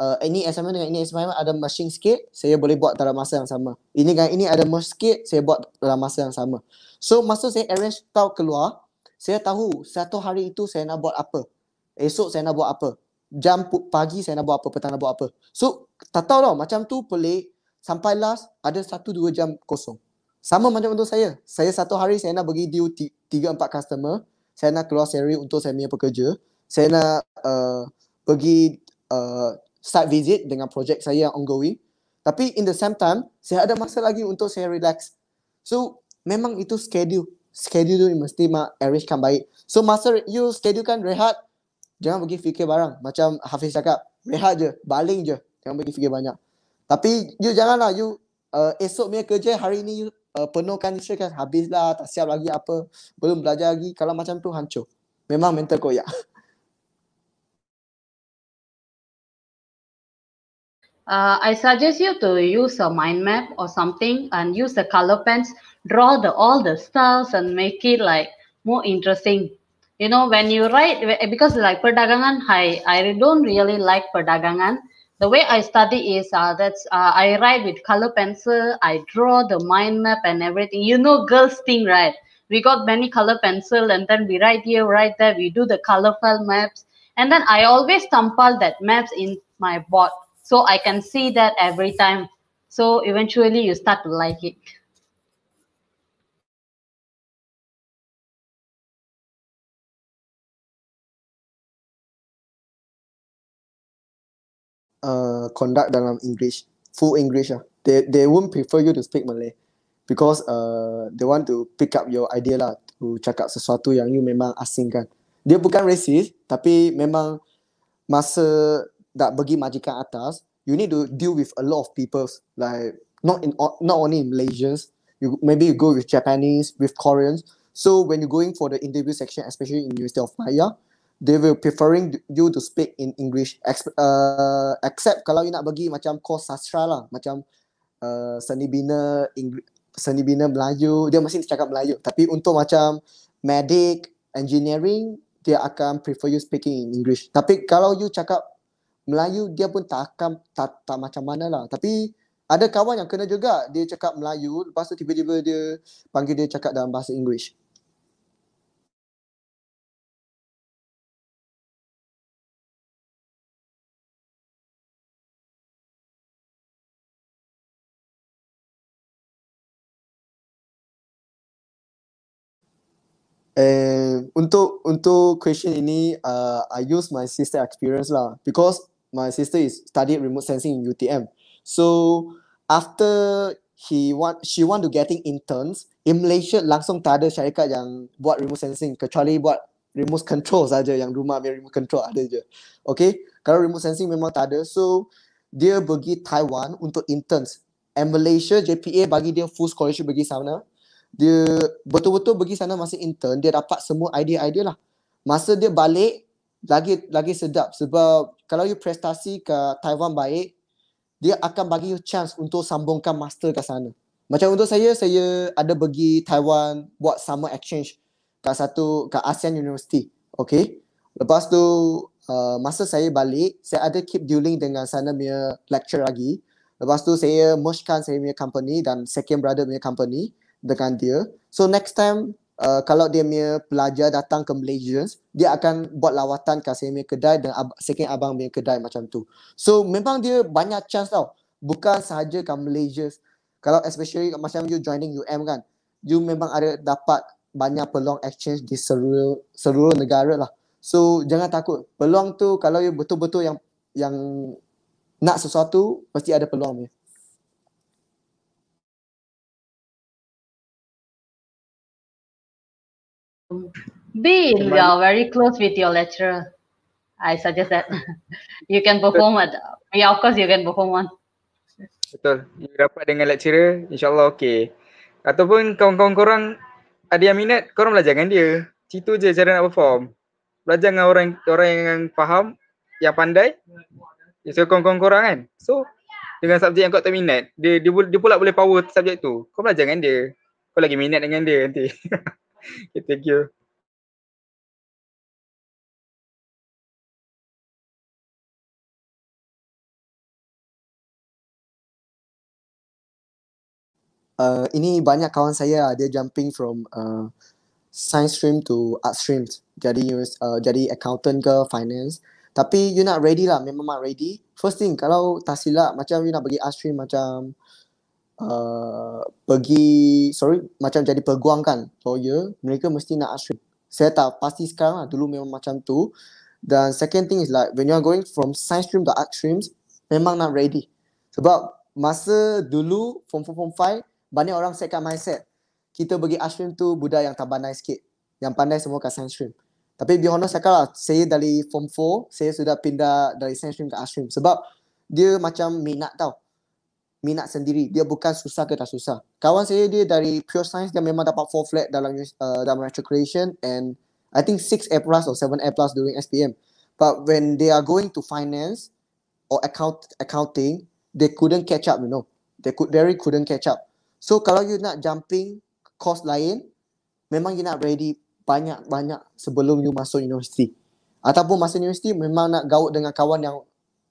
uh, ini assignment dengan ini assignment ada machine sikit, saya boleh buat dalam masa yang sama. Ini dengan ini ada machine sikit, saya buat dalam masa yang sama. So masa saya arrange tau keluar, saya tahu satu hari itu saya nak buat apa. Esok saya nak buat apa jam pagi saya nak buat apa, petang nak buat apa. So, tak tahu tau macam tu pelik. Sampai last, ada satu dua jam kosong. Sama macam untuk saya. Saya satu hari saya nak bagi deal tiga empat customer. Saya nak keluar seri untuk saya punya pekerja. Saya nak uh, pergi uh, site visit dengan projek saya yang ongoing. Tapi in the same time, saya ada masa lagi untuk saya relax. So, memang itu schedule. Schedule tu mesti arrangekan baik. So, masa you schedule kan rehat, Jangan pergi fikir barang. Macam Hafiz cakap, rehat je, baling je. Jangan pergi fikir banyak. Tapi you janganlah you uh, esok punya kerja hari ni you uh, penuhkan isteri kan habislah tak siap lagi apa belum belajar lagi kalau macam tu hancur memang mental koyak Uh, I suggest you to use a mind map or something and use the color pens, draw the all the styles and make it like more interesting. you know when you write eh, because like perdagangan hi i don't really like perdagangan the way i study is uh, that's uh, i write with color pencil i draw the mind map and everything you know girls thing right we got many color pencil and then we write here write there we do the colorful maps and then i always compile that maps in my board so i can see that every time so eventually you start to like it uh, conduct dalam English, full English lah. They they won't prefer you to speak Malay because uh, they want to pick up your idea lah to cakap sesuatu yang you memang asing kan. Dia bukan racist tapi memang masa nak bagi majikan atas, you need to deal with a lot of people like not in not only in Malaysians, you maybe you go with Japanese, with Koreans. So when you're going for the interview section, especially in University of Maya, they will preferring you to speak in English. Uh, except kalau you nak bagi macam course sastra lah, macam uh, seni bina Inggris, seni bina Melayu, dia masih cakap Melayu. Tapi untuk macam medic, engineering, dia akan prefer you speaking in English. Tapi kalau you cakap Melayu, dia pun tak akan tak, tak macam mana lah. Tapi ada kawan yang kena juga dia cakap Melayu, lepas tu tiba-tiba dia panggil dia cakap dalam bahasa English. And untuk untuk question ini, uh, I use my sister experience lah because my sister is study remote sensing in UTM. So after he want she want to getting interns in Malaysia langsung tak ada syarikat yang buat remote sensing kecuali buat remote control saja yang rumah punya remote control ada je. Okay, kalau remote sensing memang tak ada. So dia pergi Taiwan untuk interns. And Malaysia JPA bagi dia full scholarship bagi sana dia betul-betul pergi sana masa intern dia dapat semua idea-idea lah masa dia balik lagi lagi sedap sebab kalau you prestasi ke Taiwan baik dia akan bagi you chance untuk sambungkan master ke sana macam untuk saya saya ada pergi Taiwan buat summer exchange ke satu ke ASEAN University Okey. lepas tu uh, masa saya balik saya ada keep dealing dengan sana punya lecturer lagi lepas tu saya merge kan saya punya company dan second brother punya company dengan dia. So next time Uh, kalau dia punya pelajar datang ke Malaysia, dia akan buat lawatan ke saya punya kedai dan ab- second abang punya kedai macam tu. So memang dia banyak chance tau. Bukan sahaja ke Malaysia. Kalau especially macam you joining UM kan, you memang ada dapat banyak peluang exchange di seluruh, seluruh negara lah. So jangan takut. Peluang tu kalau you betul-betul yang yang nak sesuatu, mesti ada peluang punya. Bill, you are very close with your lecturer. I suggest that you can perform at yeah, of course you can perform one. Betul. You rapat dengan lecturer, insyaAllah okay. Ataupun kawan-kawan korang ada yang minat, korang belajar dengan dia. Situ je cara nak perform. Belajar dengan orang orang yang faham, yang pandai. So kawan-kawan korang kan. So dengan subjek yang kau tak minat, dia, dia, dia pula boleh power subjek tu. Kau belajar dengan dia. Kau lagi minat dengan dia nanti. okay, thank you. Uh, ini banyak kawan saya uh, dia jumping from uh, science stream to art stream jadi uh, jadi accountant ke finance tapi you not ready lah memang not ready first thing kalau tak silap macam you nak bagi art stream macam uh, pergi sorry macam jadi peguang kan lawyer mereka mesti nak asyik saya tak pasti sekarang lah dulu memang macam tu dan second thing is like when you are going from science stream to art streams memang nak ready sebab masa dulu form 4 form 5 banyak orang setkan mindset kita bagi art stream tu budak yang tak pandai sikit yang pandai semua kat science stream tapi be honest cakap lah, saya dari form 4, saya sudah pindah dari science stream ke art stream sebab dia macam minat tau minat sendiri. Dia bukan susah ke tak susah. Kawan saya dia dari pure science dia memang dapat 4 flat dalam uh, dalam matriculation and I think 6 A plus or 7 A plus during SPM. But when they are going to finance or account accounting, they couldn't catch up, you know. They could very couldn't catch up. So kalau you nak jumping course lain, memang you nak ready banyak-banyak sebelum you masuk universiti. Ataupun masa universiti memang nak gaul dengan kawan yang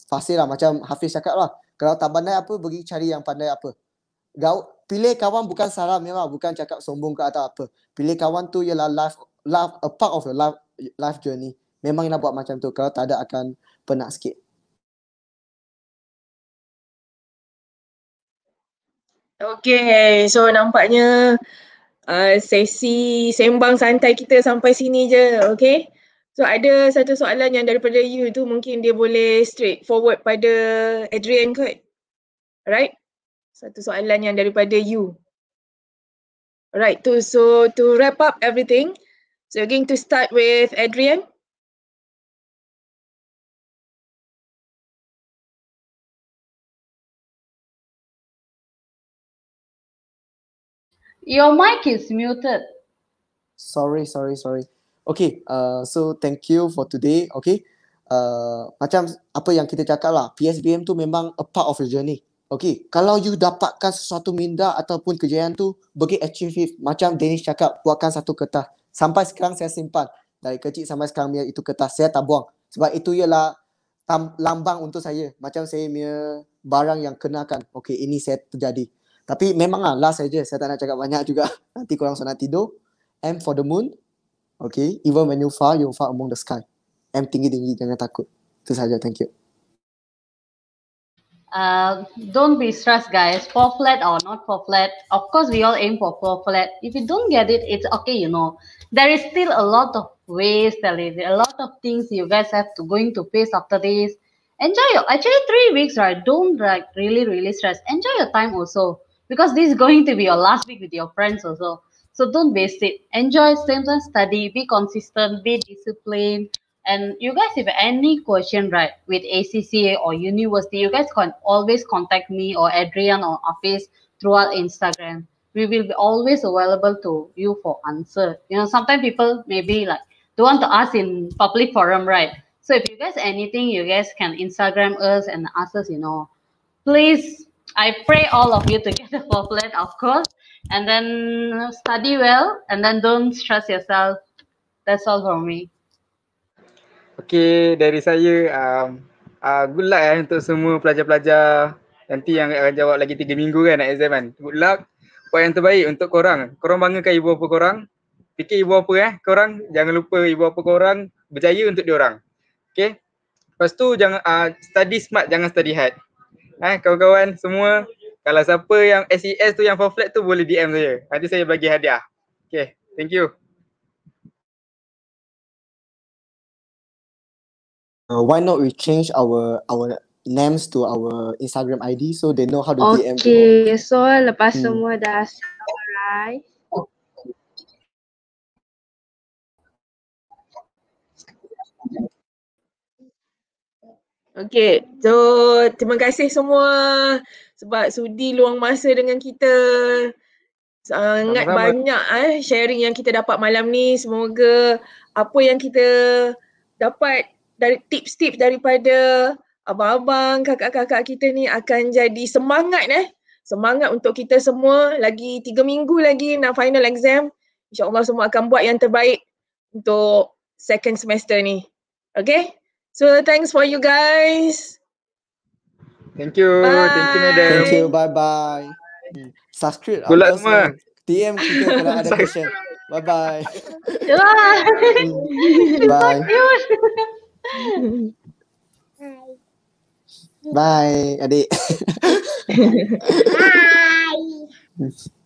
fasih lah macam Hafiz cakap lah. Kalau tak pandai apa, pergi cari yang pandai apa. Gau, pilih kawan bukan salah lah, memang, bukan cakap sombong ke atau apa. Pilih kawan tu ialah life, life a part of your life, life journey. Memang nak buat macam tu. Kalau tak ada akan penat sikit. Okay, so nampaknya uh, sesi sembang santai kita sampai sini je, okay? So ada satu soalan yang daripada you tu mungkin dia boleh straight forward pada Adrian kot. Alright? Satu soalan yang daripada you. Alright, to, so to wrap up everything, so going to start with Adrian. Your mic is muted. Sorry, sorry, sorry. Okay, uh, so thank you for today. Okay, uh, macam apa yang kita cakap lah, PSBM tu memang a part of your journey. Okay, kalau you dapatkan sesuatu minda ataupun kejayaan tu, bagi achieve macam Dennis cakap, buatkan satu kertas. Sampai sekarang saya simpan. Dari kecil sampai sekarang punya itu kertas, saya tak buang. Sebab itu ialah lambang untuk saya. Macam saya punya barang yang kenakan. Okay, ini saya terjadi. Tapi memang lah, last saja. Saya tak nak cakap banyak juga. Nanti korang senang tidur. M for the moon. Okay, even when you far, you far among the sky. I'm tinggi-tinggi, jangan takut. Itu saja, thank you. Uh, don't be stressed, guys. Four flat or not four flat. Of course, we all aim for four flat. If you don't get it, it's okay, you know. There is still a lot of ways, there is a lot of things you guys have to going to face after this. Enjoy your actually three weeks, right? Don't like really, really stress. Enjoy your time also. Because this is going to be your last week with your friends also. So don't waste it. Enjoy time, study, be consistent, be disciplined. And you guys if any question, right, with ACCA or university, you guys can always contact me or Adrian or Office throughout Instagram. We will be always available to you for answer. You know, sometimes people maybe like don't want to ask in public forum, right? So if you guys anything, you guys can Instagram us and ask us, you know, please, I pray all of you to get the poplet, of course. and then study well and then don't stress yourself that's all for me okay dari saya um uh, good luck eh, untuk semua pelajar-pelajar nanti yang akan jawab lagi tiga minggu kan nak exam kan good luck buat yang terbaik untuk korang korang banggakan ibu bapa korang fikir ibu bapa eh korang jangan lupa ibu bapa korang berjaya untuk diorang okey lepas tu jangan uh, study smart jangan study hard eh kawan-kawan semua kalau siapa yang SES e tu yang for flat tu boleh DM saya. Nanti saya bagi hadiah. Okay, thank you. Uh, why not we change our our names to our Instagram ID so they know how to okay. DM. Okay, so lepas hmm. semua dah sampai, Okay, so terima kasih semua sebab sudi luang masa dengan kita. Sangat Sama-sama. banyak eh, sharing yang kita dapat malam ni. Semoga apa yang kita dapat dari tips-tips daripada abang-abang, kakak-kakak kita ni akan jadi semangat eh. Semangat untuk kita semua. Lagi tiga minggu lagi nak final exam. InsyaAllah semua akan buat yang terbaik untuk second semester ni. Okay? So thanks for you guys. Thank you. Bye. Thank you, Madam. Thank you. Bye-bye. Subscribe. Good luck man. DM kita kalau ada question. Bye-bye. Hmm. Bye. Bye. Bye, adik. Bye. Hmm.